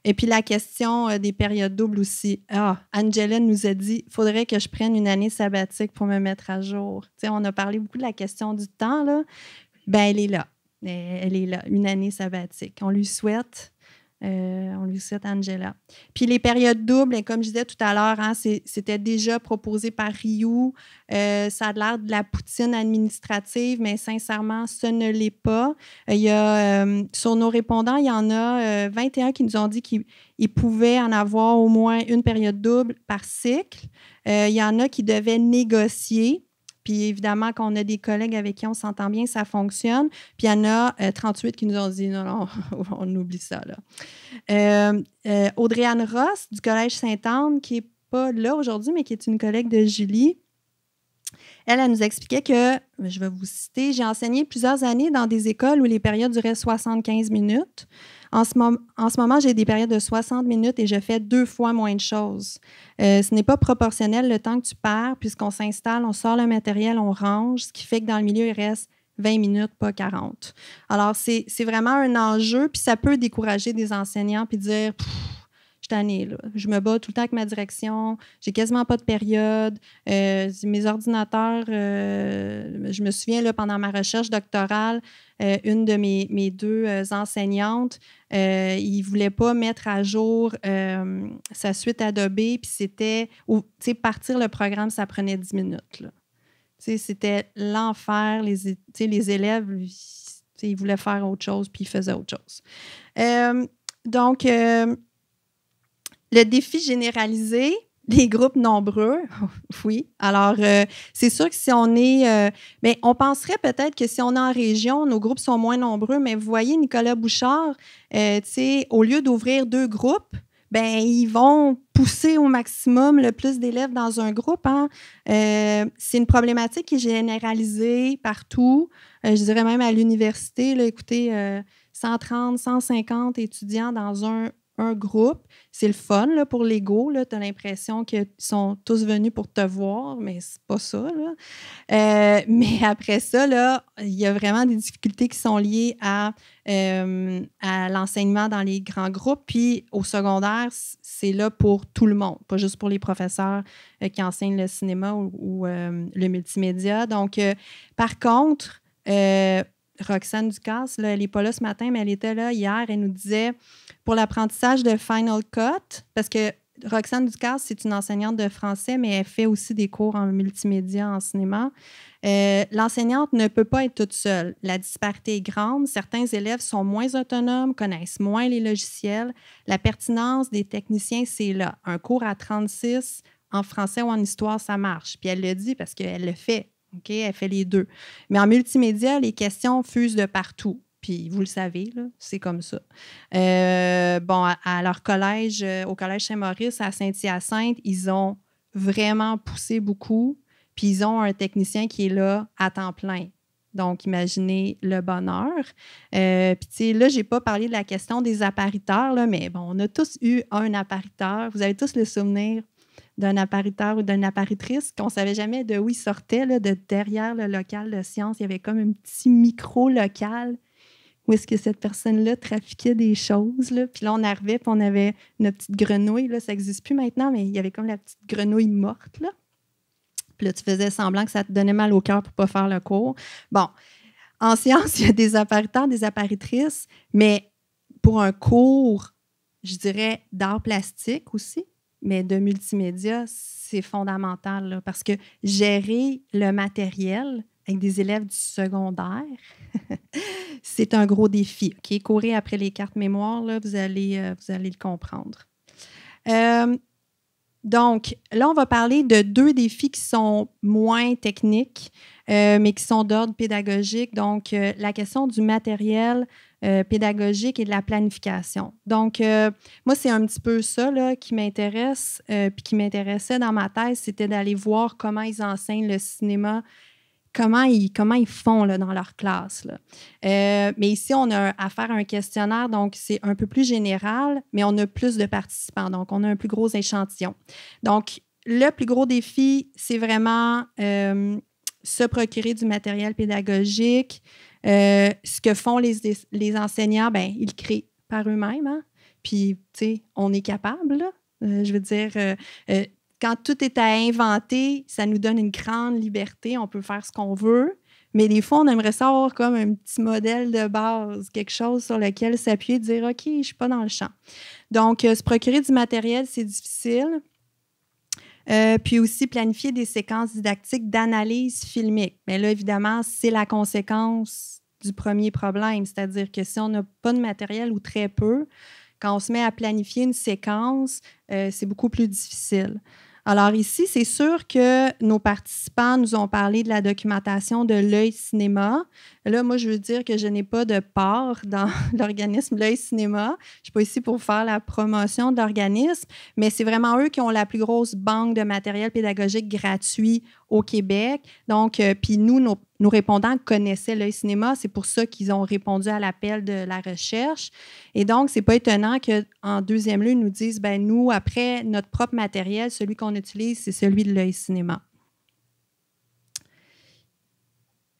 Et puis la question euh, des périodes doubles aussi. Ah, Angela nous a dit faudrait que je prenne une année sabbatique pour me mettre à jour. on a parlé beaucoup de la question du temps, là. Ben, elle est là. Euh, elle est là, une année sabbatique. On lui souhaite. Euh, on lui souhaite Angela. Puis les périodes doubles, et ben, comme je disais tout à l'heure, hein, c'était déjà proposé par Rio. Euh, ça a l'air de la poutine administrative, mais sincèrement, ce ne l'est pas. il y a, sur nos répondants, il y en a 21 qui nous ont dit qu'ils pouvaient en avoir au moins une période double par cycle. il y en a qui devaient négocier. Puis évidemment, qu'on a des collègues avec qui on s'entend bien, ça fonctionne. Puis il y en a 38 euh, qui nous ont dit non, non, on oublie ça. Là. Euh, euh, Audrey-Anne Ross du Collège Sainte-Anne, qui n'est pas là aujourd'hui, mais qui est une collègue de Julie. Elle, elle nous expliquait que, je vais vous citer, j'ai enseigné plusieurs années dans des écoles où les périodes duraient 75 minutes. En ce, moment, j'ai des périodes de 60 minutes et je fais deux fois moins de choses. Euh, ce n'est pas proportionnel le temps que tu perds, puisqu'on s'installe, on sort le matériel, on range, ce qui fait que dans le milieu, il reste 20 minutes, pas 40. Alors, c'est vraiment un enjeu, puis ça peut décourager des enseignants, puis dire je là. Je me bats tout le temps avec ma direction. J'ai quasiment pas de période. Euh, mes ordinateurs, euh, je me souviens, là, pendant ma recherche doctorale, euh, une de mes, mes deux enseignantes, il ne voulait pas mettre à jour sa suite Adobe, puis c'était, tu sais, partir le programme, ça prenait 10 minutes, là. C'était l'enfer. Les, les élèves, ils voulaient faire autre chose, puis ils faisaient autre chose. donc, le défi généralisé, des groupes nombreux, oui. Alors, euh, c'est sûr que si on est. mais euh, ben, on penserait peut-être que si on est en région, nos groupes sont moins nombreux, mais vous voyez, Nicolas Bouchard, euh, tu sais, au lieu d'ouvrir deux groupes, ben ils vont pousser au maximum le plus d'élèves dans un groupe. Hein. c'est une problématique qui est généralisée partout. je dirais même à l'université, écoutez, 130, 150 étudiants dans un un groupe. C'est le fun là, pour l'ego. Tu as l'impression qu'ils sont tous venus pour te voir, mais c'est pas ça. Euh, mais après ça, il y a vraiment des difficultés qui sont liées à, euh, l'enseignement dans les grands groupes. Puis au secondaire, c'est là pour tout le monde, pas juste pour les professeurs euh, qui enseignent le cinéma ou, le multimédia. Donc, par contre, Roxane Ducasse, elle n'est pas là ce matin, mais elle était là hier. Elle nous disait pour l'apprentissage de Final Cut, parce que Roxane Ducasse, c'est une enseignante de français, mais elle fait aussi des cours en multimédia, en cinéma. Euh, l'enseignante ne peut pas être toute seule. La disparité est grande. Certains élèves sont moins autonomes, connaissent moins les logiciels. La pertinence des techniciens, c'est là. Un cours à 36 en français ou en histoire, ça marche. Puis elle le dit parce qu'elle le fait. OK? Elle fait les deux. Mais en multimédia, les questions fusent de partout. Puis vous le savez, c'est comme ça. Euh, bon, à, leur collège, euh, au collège Saint-Maurice, à Saint-Hyacinthe, ils ont vraiment poussé beaucoup. Puis ils ont un technicien qui est là à temps plein. Donc, imaginez le bonheur. Euh, puis, tu sais, là, je n'ai pas parlé de la question des appariteurs, là, mais bon, on a tous eu un appariteur. Vous avez tous le souvenir d'un appariteur ou d'une apparitrice qu'on ne savait jamais de où il sortait, là, de derrière le local de science. Il y avait comme un petit micro-local où est-ce que cette personne-là trafiquait des choses. Là. Puis là, on arrivait, puis on avait notre petite grenouille. Là, ça n'existe plus maintenant, mais il y avait comme la petite grenouille morte. Là. Puis là, tu faisais semblant que ça te donnait mal au cœur pour ne pas faire le cours. Bon, en science, il y a des appariteurs, des apparitrices, mais pour un cours, je dirais, d'art plastique aussi, mais de multimédia, c'est fondamental parce que gérer le matériel avec des élèves du secondaire, c'est un gros défi. OK, Courez après les cartes mémoire, là, vous, allez, euh, vous allez le comprendre. Euh, donc, là, on va parler de deux défis qui sont moins techniques, euh, mais qui sont d'ordre pédagogique. Donc, la question du matériel, euh, pédagogique et de la planification. Donc, euh, moi, c'est un petit peu ça là, qui m'intéresse, et euh, puis qui m'intéressait dans ma thèse, c'était d'aller voir comment ils enseignent le cinéma, comment ils, comment ils font là, dans leur classe. mais ici, on a affaire à un questionnaire, donc c'est un peu plus général, mais on a plus de participants, donc on a un plus gros échantillon. Donc, le plus gros défi, c'est vraiment se procurer du matériel pédagogique, euh, ce que font les, enseignants, ben, ils créent par eux-mêmes. Hein. Puis, tu sais, on est capable. Euh, je veux dire, euh, quand tout est à inventer, ça nous donne une grande liberté. On peut faire ce qu'on veut. Mais des fois, on aimerait savoir comme un petit modèle de base, quelque chose sur lequel s'appuyer, dire OK, je ne suis pas dans le champ. Donc, se procurer du matériel, c'est difficile. Euh, puis aussi planifier des séquences didactiques d'analyse filmique. Mais là, évidemment, c'est la conséquence du premier problème, c'est-à-dire que si on n'a pas de matériel ou très peu, quand on se met à planifier une séquence, euh, c'est beaucoup plus difficile. Alors ici, c'est sûr que nos participants nous ont parlé de la documentation de l'œil cinéma. Là, moi, je veux dire que je n'ai pas de part dans l'organisme l'œil cinéma. Je ne suis pas ici pour faire la promotion de mais c'est vraiment eux qui ont la plus grosse banque de matériel pédagogique gratuit au Québec. Donc, euh, puis nous, nos, répondants connaissaient l'œil cinéma. C'est pour ça qu'ils ont répondu à l'appel de la recherche. Et donc, c'est pas étonnant qu'en deuxième lieu, ils nous disent, ben nous, après notre propre matériel, celui qu'on utilise, c'est celui de l'œil cinéma.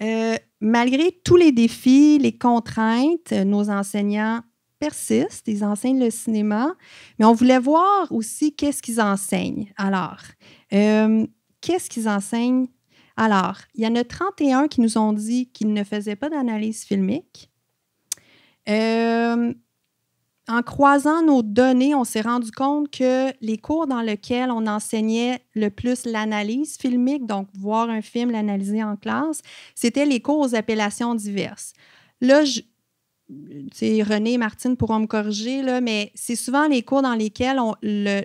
Euh, malgré tous les défis, les contraintes, nos enseignants persistent, ils enseignent le cinéma, mais on voulait voir aussi qu'est-ce qu'ils enseignent. Alors, euh, qu'est-ce qu'ils enseignent? Alors, il y en a 31 qui nous ont dit qu'ils ne faisaient pas d'analyse filmique. Euh, en croisant nos données, on s'est rendu compte que les cours dans lesquels on enseignait le plus l'analyse filmique, donc voir un film, l'analyser en classe, c'était les cours aux appellations diverses. Là, je, René et Martine pourront me corriger, là, mais c'est souvent les cours dans lesquels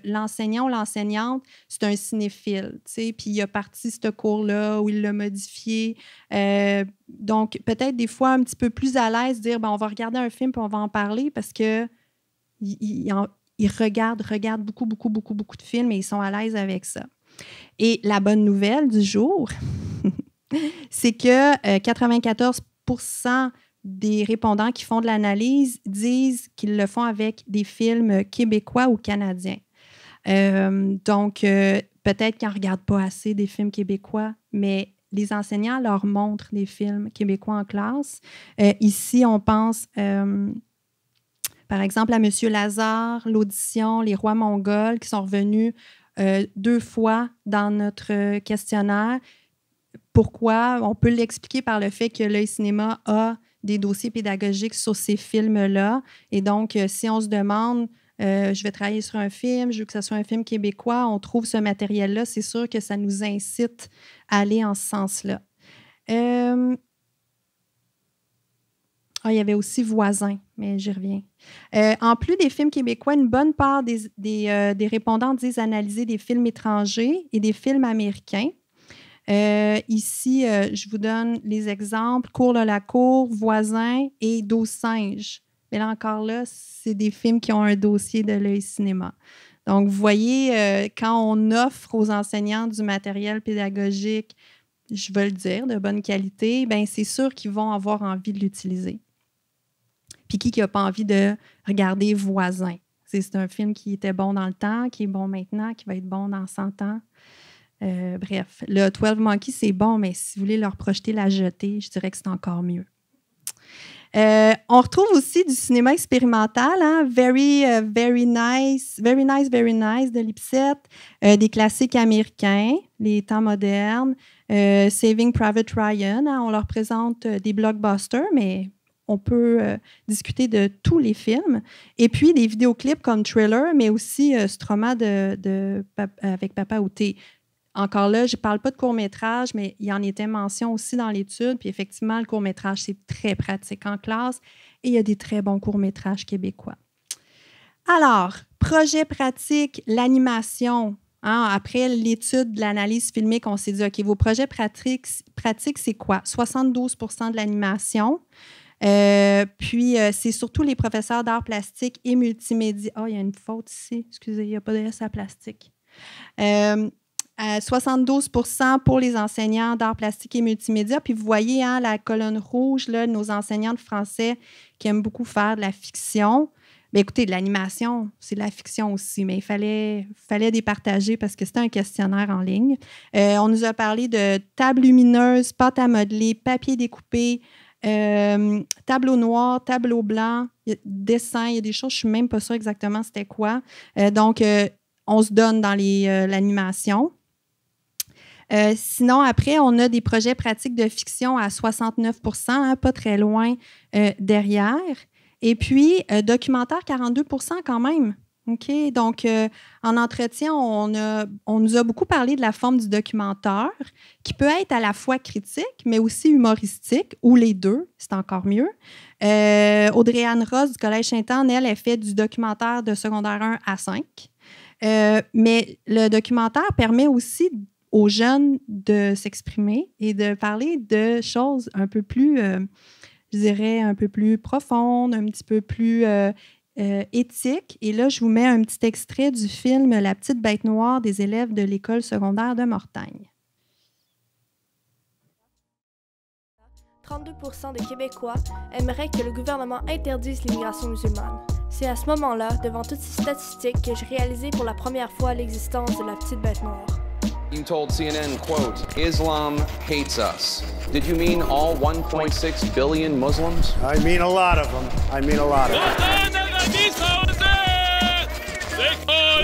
l'enseignant ou l'enseignante, c'est un cinéphile. Puis il a parti ce cours-là où il l'a modifié. Euh, donc, peut-être des fois un petit peu plus à l'aise, dire ben, on va regarder un film et on va en parler parce que il, beaucoup, beaucoup, beaucoup, beaucoup de films et ils sont à l'aise avec ça. Et la bonne nouvelle du jour, c'est que 94 euh, des répondants qui font de l'analyse disent qu'ils le font avec des films québécois ou canadiens. Euh, donc, euh, peut-être qu'on regarde pas assez des films québécois, mais les enseignants leur montrent des films québécois en classe. Euh, ici, on pense par exemple à Monsieur Lazare, l'audition, les rois mongols qui sont revenus deux fois dans notre questionnaire. Pourquoi? On peut l'expliquer par le fait que le cinéma a des dossiers pédagogiques sur ces films-là. Et donc, euh, si on se demande, euh, je vais travailler sur un film, je veux que ce soit un film québécois, on trouve ce matériel-là, c'est sûr que ça nous incite à aller en ce sens-là. Euh, ah, il y avait aussi Voisin, mais j'y reviens. en plus des films québécois, une bonne part des, des répondants disent analyser des films étrangers et des films américains. Euh, ici, euh, je vous donne les exemples «Cours de la Cour, Voisin et «Dos singes. Mais là encore, là, c'est des films qui ont un dossier de l'œil cinéma. Donc, vous voyez, euh, quand on offre aux enseignants du matériel pédagogique, je veux le dire, de bonne qualité, ben c'est sûr qu'ils vont avoir envie de l'utiliser. Puis qui n'a pas envie de regarder Voisin? C'est un film qui était bon dans le temps, qui est bon maintenant, qui va être bon dans 100 ans. Euh, bref, le 12 Monkeys », c'est bon, mais si vous voulez leur projeter la jetée, je dirais que c'est encore mieux. Euh, on retrouve aussi du cinéma expérimental, hein? Very, euh, Very Nice, Very Nice, Very Nice de Lipset, des classiques américains, les temps modernes, Saving Private Ryan. Hein, on leur présente des blockbusters, mais on peut discuter de tous les films. Et puis des vidéoclips comme Thriller, mais aussi Stroma de, de, avec Papa Outé. Encore là, je ne parle pas de court-métrage, mais il y en était mention aussi dans l'étude. Puis effectivement, le court-métrage, c'est très pratique en classe et il y a des très bons courts-métrages québécois. Alors, projet pratique, l'animation. Hein, après l'étude de l'analyse filmique, on s'est dit, OK, vos projets pratiques, c'est quoi? 72 de l'animation. Euh, puis, euh, c'est surtout les professeurs d'art plastique et multimédia. oh, il y a une faute ici. Excusez, il n'y a pas de S à plastique. Euh, 72 pour les enseignants d'art plastique et multimédia. Puis vous voyez hein, la colonne rouge, là, nos enseignants de français qui aiment beaucoup faire de la fiction. Mais écoutez, de l'animation, c'est de la fiction aussi, mais il fallait, fallait départager parce que c'était un questionnaire en ligne. Euh, on nous a parlé de table lumineuse, pâte à modeler, papier découpé, euh, tableau noir, tableau blanc, dessin, il y a des choses, je ne suis même pas sûre exactement c'était quoi. Euh, donc, on se donne dans l'animation. Euh, sinon, après, on a des projets pratiques de fiction à 69 hein, pas très loin euh, derrière. Et puis, euh, documentaire, 42 quand même. OK? Donc, en entretien, on, a, on, nous a beaucoup parlé de la forme du documentaire, qui peut être à la fois critique, mais aussi humoristique, ou les deux, c'est encore mieux. Euh, Audrey-Anne Ross du Collège Saint-Anne, elle, elle fait du documentaire de secondaire 1 à 5. mais le documentaire permet aussi aux jeunes de s'exprimer et de parler de choses un peu plus, euh, je dirais, un peu plus profondes, un petit peu plus euh, euh, éthiques. Et là, je vous mets un petit extrait du film La petite bête noire des élèves de l'école secondaire de Mortagne. 32 des Québécois aimeraient que le gouvernement interdise l'immigration musulmane. C'est à ce moment-là, devant toutes ces statistiques, que j'ai réalisé pour la première fois l'existence de la petite bête noire. You told CNN, quote, Islam hates us. Did you mean all 1.6 billion Muslims? I mean a lot of them. I mean a lot of them.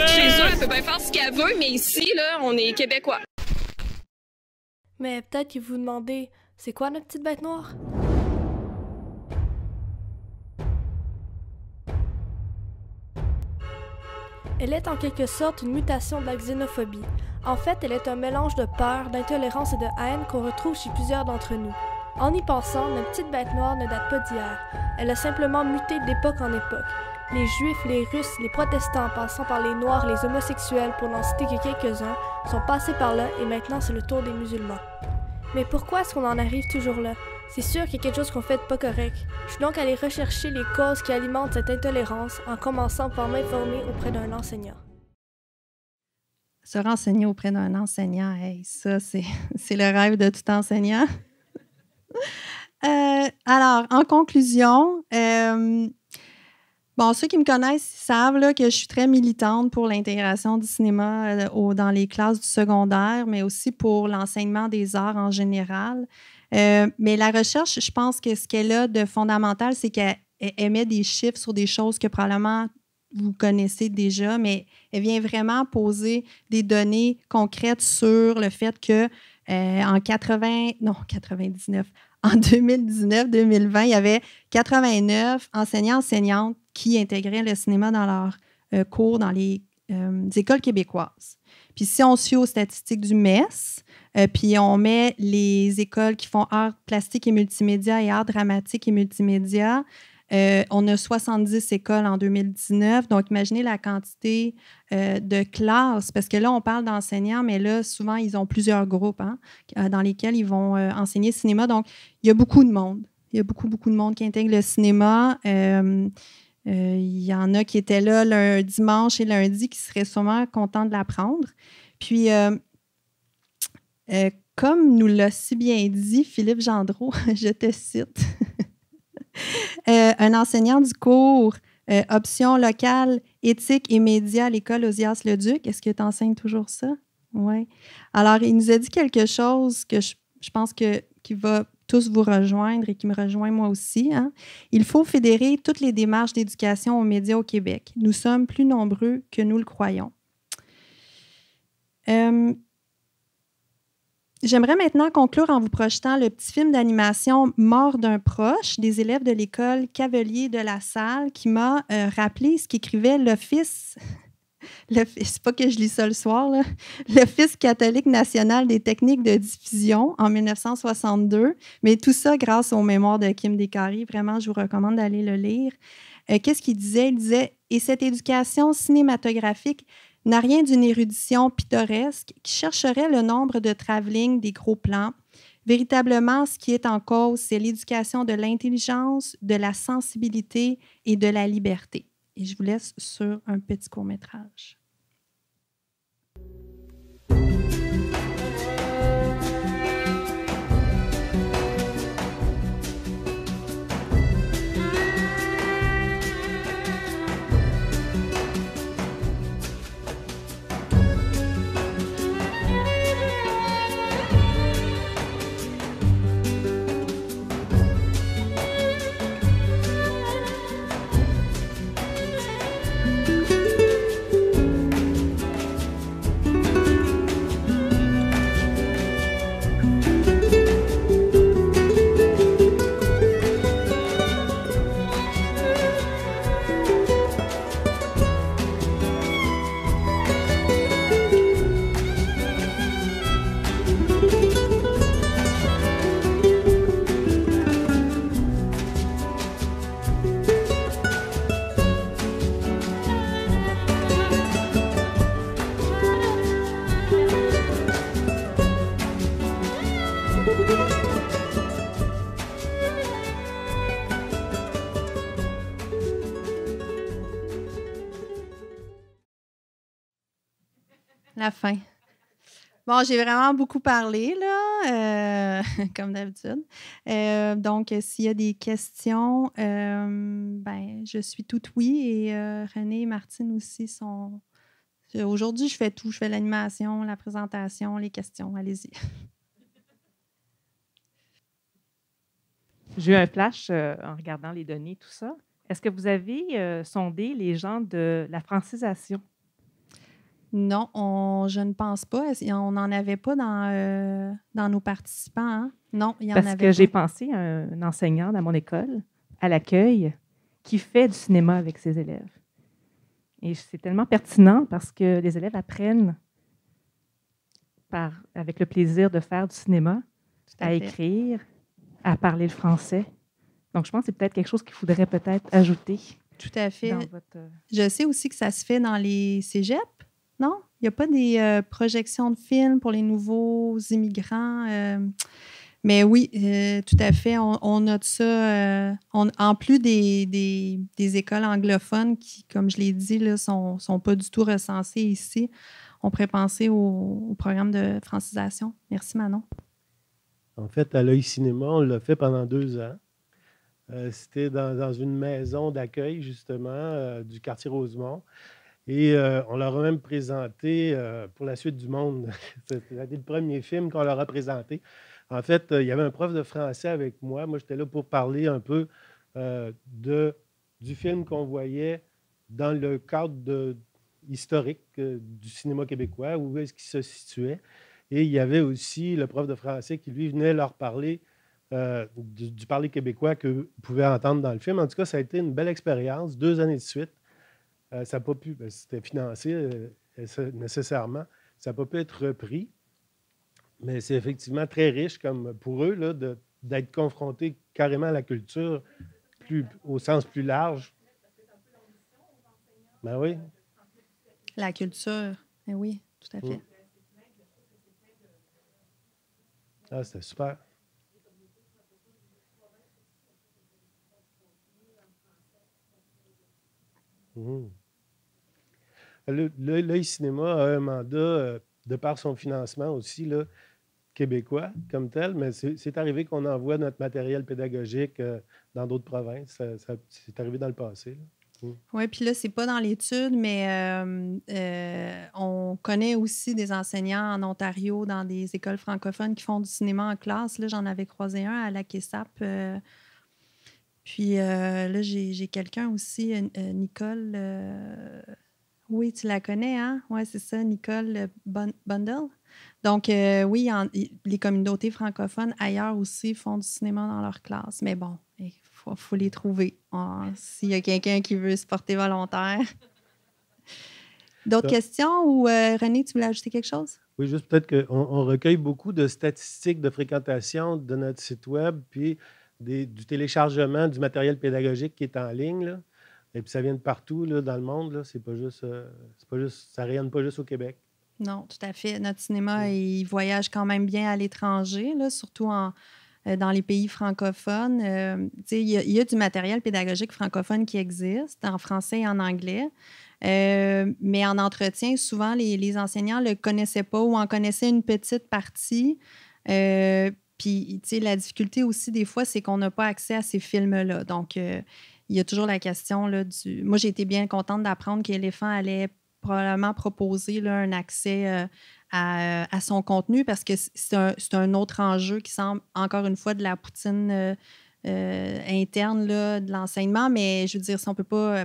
Chez eux, elle peut pas faire ce qu'elle veut, mais ici, là, on est québécois. Mais peut-être que vous vous demandez, c'est quoi notre petite bête noire? Elle est en quelque sorte une mutation de la xénophobie. En fait, elle est un mélange de peur, d'intolérance et de haine qu'on retrouve chez plusieurs d'entre nous. En y pensant, notre petite bête noire ne date pas d'hier. Elle a simplement muté d'époque en époque. Les Juifs, les Russes, les protestants, passant par les Noirs, les homosexuels, pour n'en citer que quelques-uns, sont passés par là et maintenant c'est le tour des musulmans. Mais pourquoi est-ce qu'on en arrive toujours là c'est sûr qu'il y a quelque chose qu'on fait pas correct. Je suis donc allée rechercher les causes qui alimentent cette intolérance en commençant par m'informer auprès d'un enseignant. Se renseigner auprès d'un enseignant, ça, c'est, le rêve de tout enseignant. Euh, alors, en conclusion, euh, Bon, ceux qui me connaissent savent là, que je suis très militante pour l'intégration du cinéma euh, dans les classes du secondaire, mais aussi pour l'enseignement des arts en général. Euh, mais la recherche, je pense que ce qu'elle a de fondamental, c'est qu'elle émet des chiffres sur des choses que probablement vous connaissez déjà, mais elle vient vraiment poser des données concrètes sur le fait que euh, en 80, non, 99, en 2019-2020, il y avait 89 enseignants-enseignantes qui intégraient le cinéma dans leurs euh, cours dans les écoles québécoises. Puis si on suit aux statistiques du MES, euh, puis on met les écoles qui font art plastique et multimédia et art dramatique et multimédia. Euh, on a 70 écoles en 2019. Donc, imaginez la quantité euh, de classes, parce que là, on parle d'enseignants, mais là, souvent, ils ont plusieurs groupes hein, dans lesquels ils vont enseigner cinéma. Donc, il y a beaucoup de monde. Il y a beaucoup, beaucoup de monde qui intègre le cinéma. Il y en a qui étaient là le dimanche et lundi qui seraient sûrement contents de l'apprendre. Puis, euh, comme nous l'a si bien dit Philippe Gendreau, je te cite, euh, un enseignant du cours euh, Options option locale, éthique et médias à l'école Osias-le-Duc. Est-ce que tu enseignes toujours ça? Oui. Alors, il nous a dit quelque chose que je, pense que, qui va tous vous rejoindre et qui me rejoint moi aussi. Hein. Il faut fédérer toutes les démarches d'éducation aux médias au Québec. Nous sommes plus nombreux que nous le croyons. Euh, J'aimerais maintenant conclure en vous projetant le petit film d'animation Mort d'un proche des élèves de l'école Cavalier de la Salle qui m'a euh, rappelé ce qu'écrivait l'Office. C'est pas que je lis ça le soir, l'Office catholique national des techniques de diffusion en 1962, mais tout ça grâce aux mémoires de Kim Descaries. Vraiment, je vous recommande d'aller le lire. Euh, qu'est-ce qu'il disait? Il disait Et cette éducation cinématographique n'a rien d'une érudition pittoresque qui chercherait le nombre de travelling des gros plans. Véritablement, ce qui est en cause, c'est l'éducation de l'intelligence, de la sensibilité et de la liberté. Et je vous laisse sur un petit court métrage. Bon, j'ai vraiment beaucoup parlé, là, euh, comme d'habitude. Euh, donc, euh, s'il y a des questions, ben, je suis toute oui et René et Martine aussi sont. Aujourd'hui, je fais tout. Je fais l'animation, la présentation, les questions. Allez-y. J'ai eu un flash en regardant les données, tout ça. Est-ce que vous avez sondé les gens de la francisation? Non, je ne pense pas. On n'en avait pas dans, euh, dans nos participants. Hein? Non, il y en Parce que j'ai pensé à un enseignant dans mon école, à l'accueil, qui fait du cinéma avec ses élèves. Et c'est tellement pertinent parce que les élèves apprennent par, avec le plaisir de faire du cinéma, à, écrire, à parler le français. Donc, je pense que c'est peut-être quelque chose qu'il faudrait peut-être ajouter. Tout à fait. Euh, je sais aussi que ça se fait dans les cégeps. Non? Il n'y a pas des euh, projections de films pour les nouveaux immigrants? Euh? mais oui, euh, tout à fait. On, a note ça. en plus des, écoles anglophones qui, comme je l'ai dit, ne sont, pas du tout recensées ici, on pourrait penser au, programme de francisation. Merci, Manon. En fait, à l'œil cinéma, on l'a fait pendant deux ans. C'était dans, une maison d'accueil, justement, du quartier Rosemont. Et euh, on leur a même présenté euh, pour la suite du monde. C'était le premier film qu'on leur a présenté. En fait, euh, il y avait un prof de français avec moi. Moi, j'étais là pour parler un peu de, du film qu'on voyait dans le cadre historique du cinéma québécois, où est-ce qu'il se situait. Et il y avait aussi le prof de français qui, lui, venait leur parler du, du, parler québécois qu'ils pouvaient entendre dans le film. En tout cas, ça a été une belle expérience, deux années de suite. Euh, ça n'a pas pu, ben, c'était financé euh, nécessairement, ça n'a pas pu être repris. Mais c'est effectivement très riche comme pour eux là, de, d'être confronté carrément à la culture plus, au sens plus large. Ben oui. La culture, ben oui, tout à fait. Mm. Ah, c'était super. Mm. L'œil cinéma a un mandat, euh, de par son financement aussi, là, québécois comme tel, mais c'est arrivé qu'on envoie notre matériel pédagogique euh, dans d'autres provinces. c'est arrivé dans le passé. Mm. Oui, puis là, c'est pas dans l'étude, mais euh, on connaît aussi des enseignants en Ontario dans des écoles francophones qui font du cinéma en classe. Là, j'en avais croisé un à la Kessap. puis là, j'ai quelqu'un aussi, Nicole, oui, tu la connais, hein? Oui, c'est ça, Nicole euh, Bundle. Donc, euh, oui, les communautés francophones ailleurs aussi font du cinéma dans leur classe. Mais bon, il faut, les trouver. Hein, s'il y a quelqu'un qui veut se porter volontaire. D'autres questions ou euh, René, tu voulais ajouter quelque chose? Oui, juste peut-être qu'on on recueille beaucoup de statistiques de fréquentation de notre site Web, puis du téléchargement du matériel pédagogique qui est en ligne. Là. Et puis ça vient de partout là, dans le monde. Là. C'est pas juste, euh, c'est pas juste, ça rayonne pas juste au Québec. Non, tout à fait. Notre cinéma, il voyage quand même bien à l'étranger, surtout en, euh, dans les pays francophones. Euh, sais, il y, a du matériel pédagogique francophone qui existe en français et en anglais. mais en entretien, souvent, les, les enseignants ne le connaissaient pas ou en connaissaient une petite partie. Puis, tu sais, la difficulté aussi, des fois, c'est qu'on n'a pas accès à ces films-là. Donc, il y a toujours la question là, du. Moi, j'ai été bien contente d'apprendre qu'Éléphant allait probablement proposer un accès euh, à, son contenu parce que c'est un, autre enjeu qui semble, encore une fois, de la poutine. Euh, euh, interne là, de l'enseignement, mais je veux dire, si on ne peut pas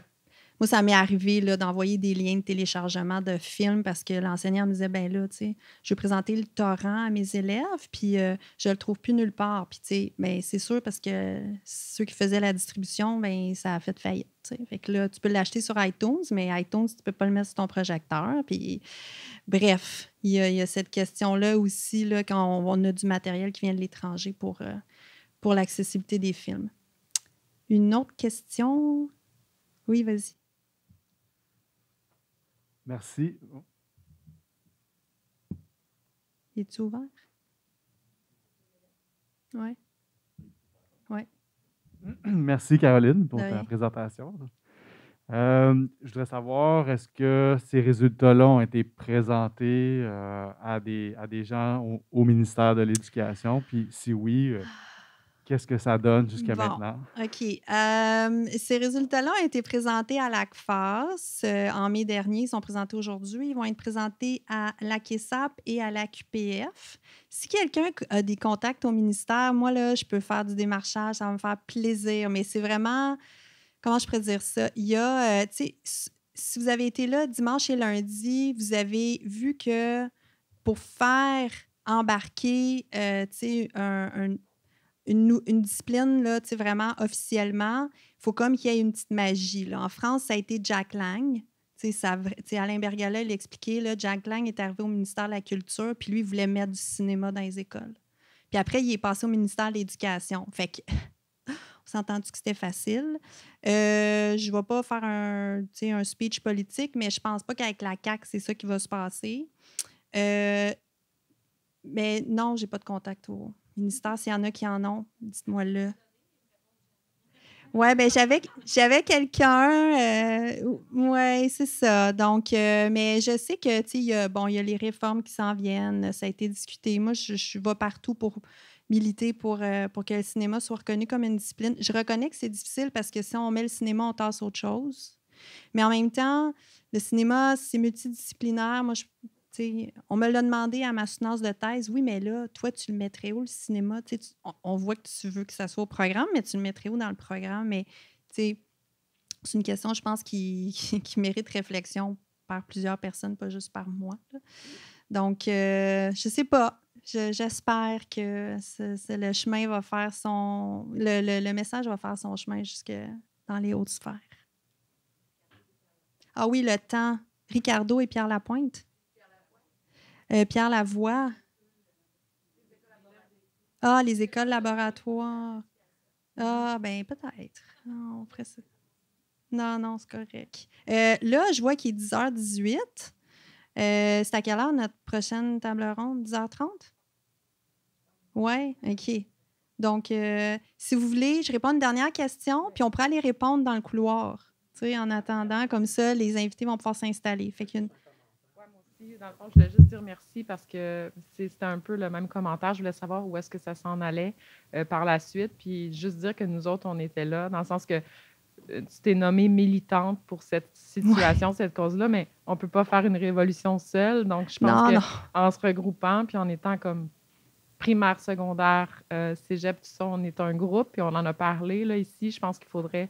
moi, ça m'est arrivé d'envoyer des liens de téléchargement de films parce que l'enseignant me disait, ben là, tu sais, je vais présenter le torrent à mes élèves, puis je euh, je le trouve plus nulle part. Puis, tu sais, ben, c'est sûr parce que ceux qui faisaient la distribution, ben, ça a fait faillite. Fait que là, tu peux l'acheter sur iTunes, mais iTunes, tu peux pas le mettre sur ton projecteur. Puis, bref, il y, a cette question-là aussi, là, quand on, a du matériel qui vient de l'étranger pour, euh, pour l'accessibilité des films. Une autre question? Oui, vas-y. Merci. est ouvert? Oui. Oui. Merci, Caroline, pour ta présentation. Euh, je voudrais savoir, est-ce que ces résultats-là ont été présentés euh, à, des, à des gens au, ministère de l'Éducation? Puis si oui, euh, qu'est-ce que ça donne jusqu'à maintenant. OK. Euh, ces résultats-là ont été présentés à l'ACFAS euh, en mai dernier. Ils sont présentés aujourd'hui. Ils vont être présentés à l'ACESAP et à l'AQPF. Si quelqu'un a des contacts au ministère, moi, là, je peux faire du démarchage. Ça va me faire plaisir. Mais c'est vraiment... Comment je pourrais dire ça? Il y a... Euh, tu sais, si vous avez été là dimanche et lundi, vous avez vu que pour faire embarquer, un, un une, discipline là, vraiment officiellement, il faut comme qu'il y ait une petite magie. En France, ça a été Jack Lang. Alain Bergala l'a Jack Lang est arrivé au ministère de la Culture, puis lui, il voulait mettre du cinéma dans les écoles. Puis après, il est passé au ministère de l'Éducation. Fait que, on sentend que c'était facile? Euh, je ne vais pas faire un, un speech politique, mais je pense pas qu'avec la CAC c'est ça qui va se passer. Euh, mais non, j'ai pas de contact Ministère, s'il y en a qui en ont, dites-moi le. Oui, ben j'avais j'avais quelqu'un. Euh, oui, c'est ça. Donc, euh, mais je sais que tu sais, bon, il y a les réformes qui s'en viennent. Ça a été discuté. Moi, je, vais partout pour militer pour, euh, pour que le cinéma soit reconnu comme une discipline. Je reconnais que c'est difficile parce que si on met le cinéma, on tasse autre chose. Mais en même temps, le cinéma, c'est multidisciplinaire. Moi, je on me l'a demandé à ma soutenance de thèse. Oui, mais là, toi, tu le mettrais où le cinéma? on, voit que tu veux que ça soit au programme, mais tu le mettrais où dans le programme? Mais c'est une question, je pense, qui, mérite réflexion par plusieurs personnes, pas juste par moi. Donc, je euh, je sais pas. J'espère que le chemin va faire son. le message va faire son chemin jusque dans les hautes sphères. Ah oui, le temps. Ricardo et Pierre Lapointe. Euh, Pierre Lavoie. Ah, les écoles laboratoires. Ah, ben peut-être. Ah, non, Non, c'est correct. Euh, là, je vois qu'il est 10h18. Euh, c'est à quelle heure notre prochaine table ronde? 10h30? Oui, OK. Donc, si vous voulez, je réponds à une dernière question, puis on pourra les répondre dans le couloir. Tu sais, en attendant, comme ça, les invités vont pouvoir s'installer. Fait qu'une. Dans le fond, je voulais juste dire merci parce que c'était un peu le même commentaire. Je voulais savoir où est-ce que ça s'en allait euh, par la suite. Puis juste dire que nous autres, on était là, dans le sens que euh, tu t'es nommée militante pour cette situation, cette cause-là, mais on ne peut pas faire une révolution seule. Donc, je pense qu'en se regroupant, puis en étant comme primaire, secondaire, euh, cégep, tout ça, on est un groupe, puis on en a parlé là, ici. Je pense qu'il faudrait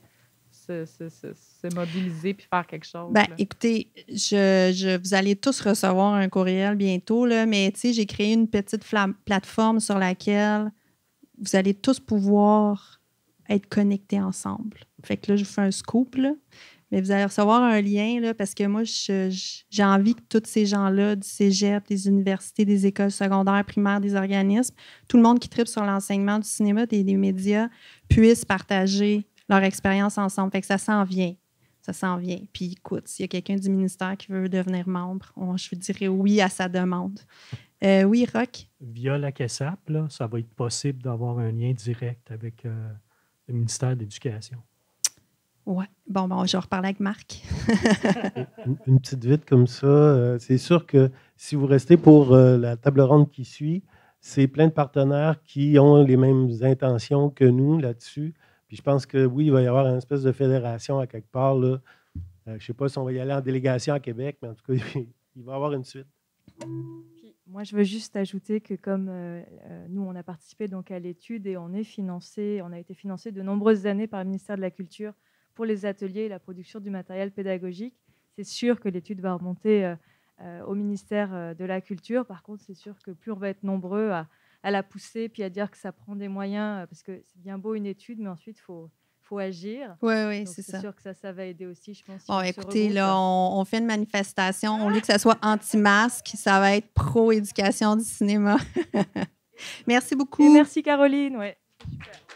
se, mobiliser puis faire quelque chose? Ben, écoutez, je, vous allez tous recevoir un courriel bientôt, là, mais j'ai créé une petite plateforme sur laquelle vous allez tous pouvoir être connectés ensemble. Fait que là, je vous fais un scoop, mais vous allez recevoir un lien là, parce que moi, j'ai envie que tous ces gens-là du cégep, des universités, des écoles secondaires, primaires, des organismes, tout le monde qui tripe sur l'enseignement du cinéma, des, des médias, puissent partager leur expérience ensemble. Fait que ça s'en vient. Ça s'en vient. Puis écoute, s'il y a quelqu'un du ministère qui veut devenir membre, je je dirais oui à sa demande. Euh, oui, Rock. Via la CASAP, là, ça va être possible d'avoir un lien direct avec euh, le ministère de l'Éducation. Oui. Bon, bon, je reparler avec Marc. une, petite vite comme ça. Euh, c'est sûr que si vous restez pour la table ronde qui suit, c'est plein de partenaires qui ont les mêmes intentions que nous là-dessus. Puis je pense que oui, il va y avoir une espèce de fédération à quelque part. Là. Euh, je ne sais pas si on va y aller en délégation à Québec, mais en tout cas, il va y avoir une suite. moi, je veux juste ajouter que comme euh, euh, nous, on a participé donc à l'étude et on est financé, on a été financé de nombreuses années par le ministère de la Culture pour les ateliers et la production du matériel pédagogique. C'est sûr que l'étude va remonter au ministère de la Culture. Par contre, c'est sûr que plus on va être nombreux à, à la pousser, puis à dire que ça prend des moyens, euh, parce que c'est bien beau une étude, mais ensuite, il faut, faut agir. Oui, oui, c'est ça. C'est sûr que ça, ça va aider aussi, je pense. Bon, oh, écoutez, là, hein. on, fait une manifestation. On veut ah! que ça soit anti-masque. Ça va être pro-éducation du cinéma. merci beaucoup. merci, Caroline. Ouais, super.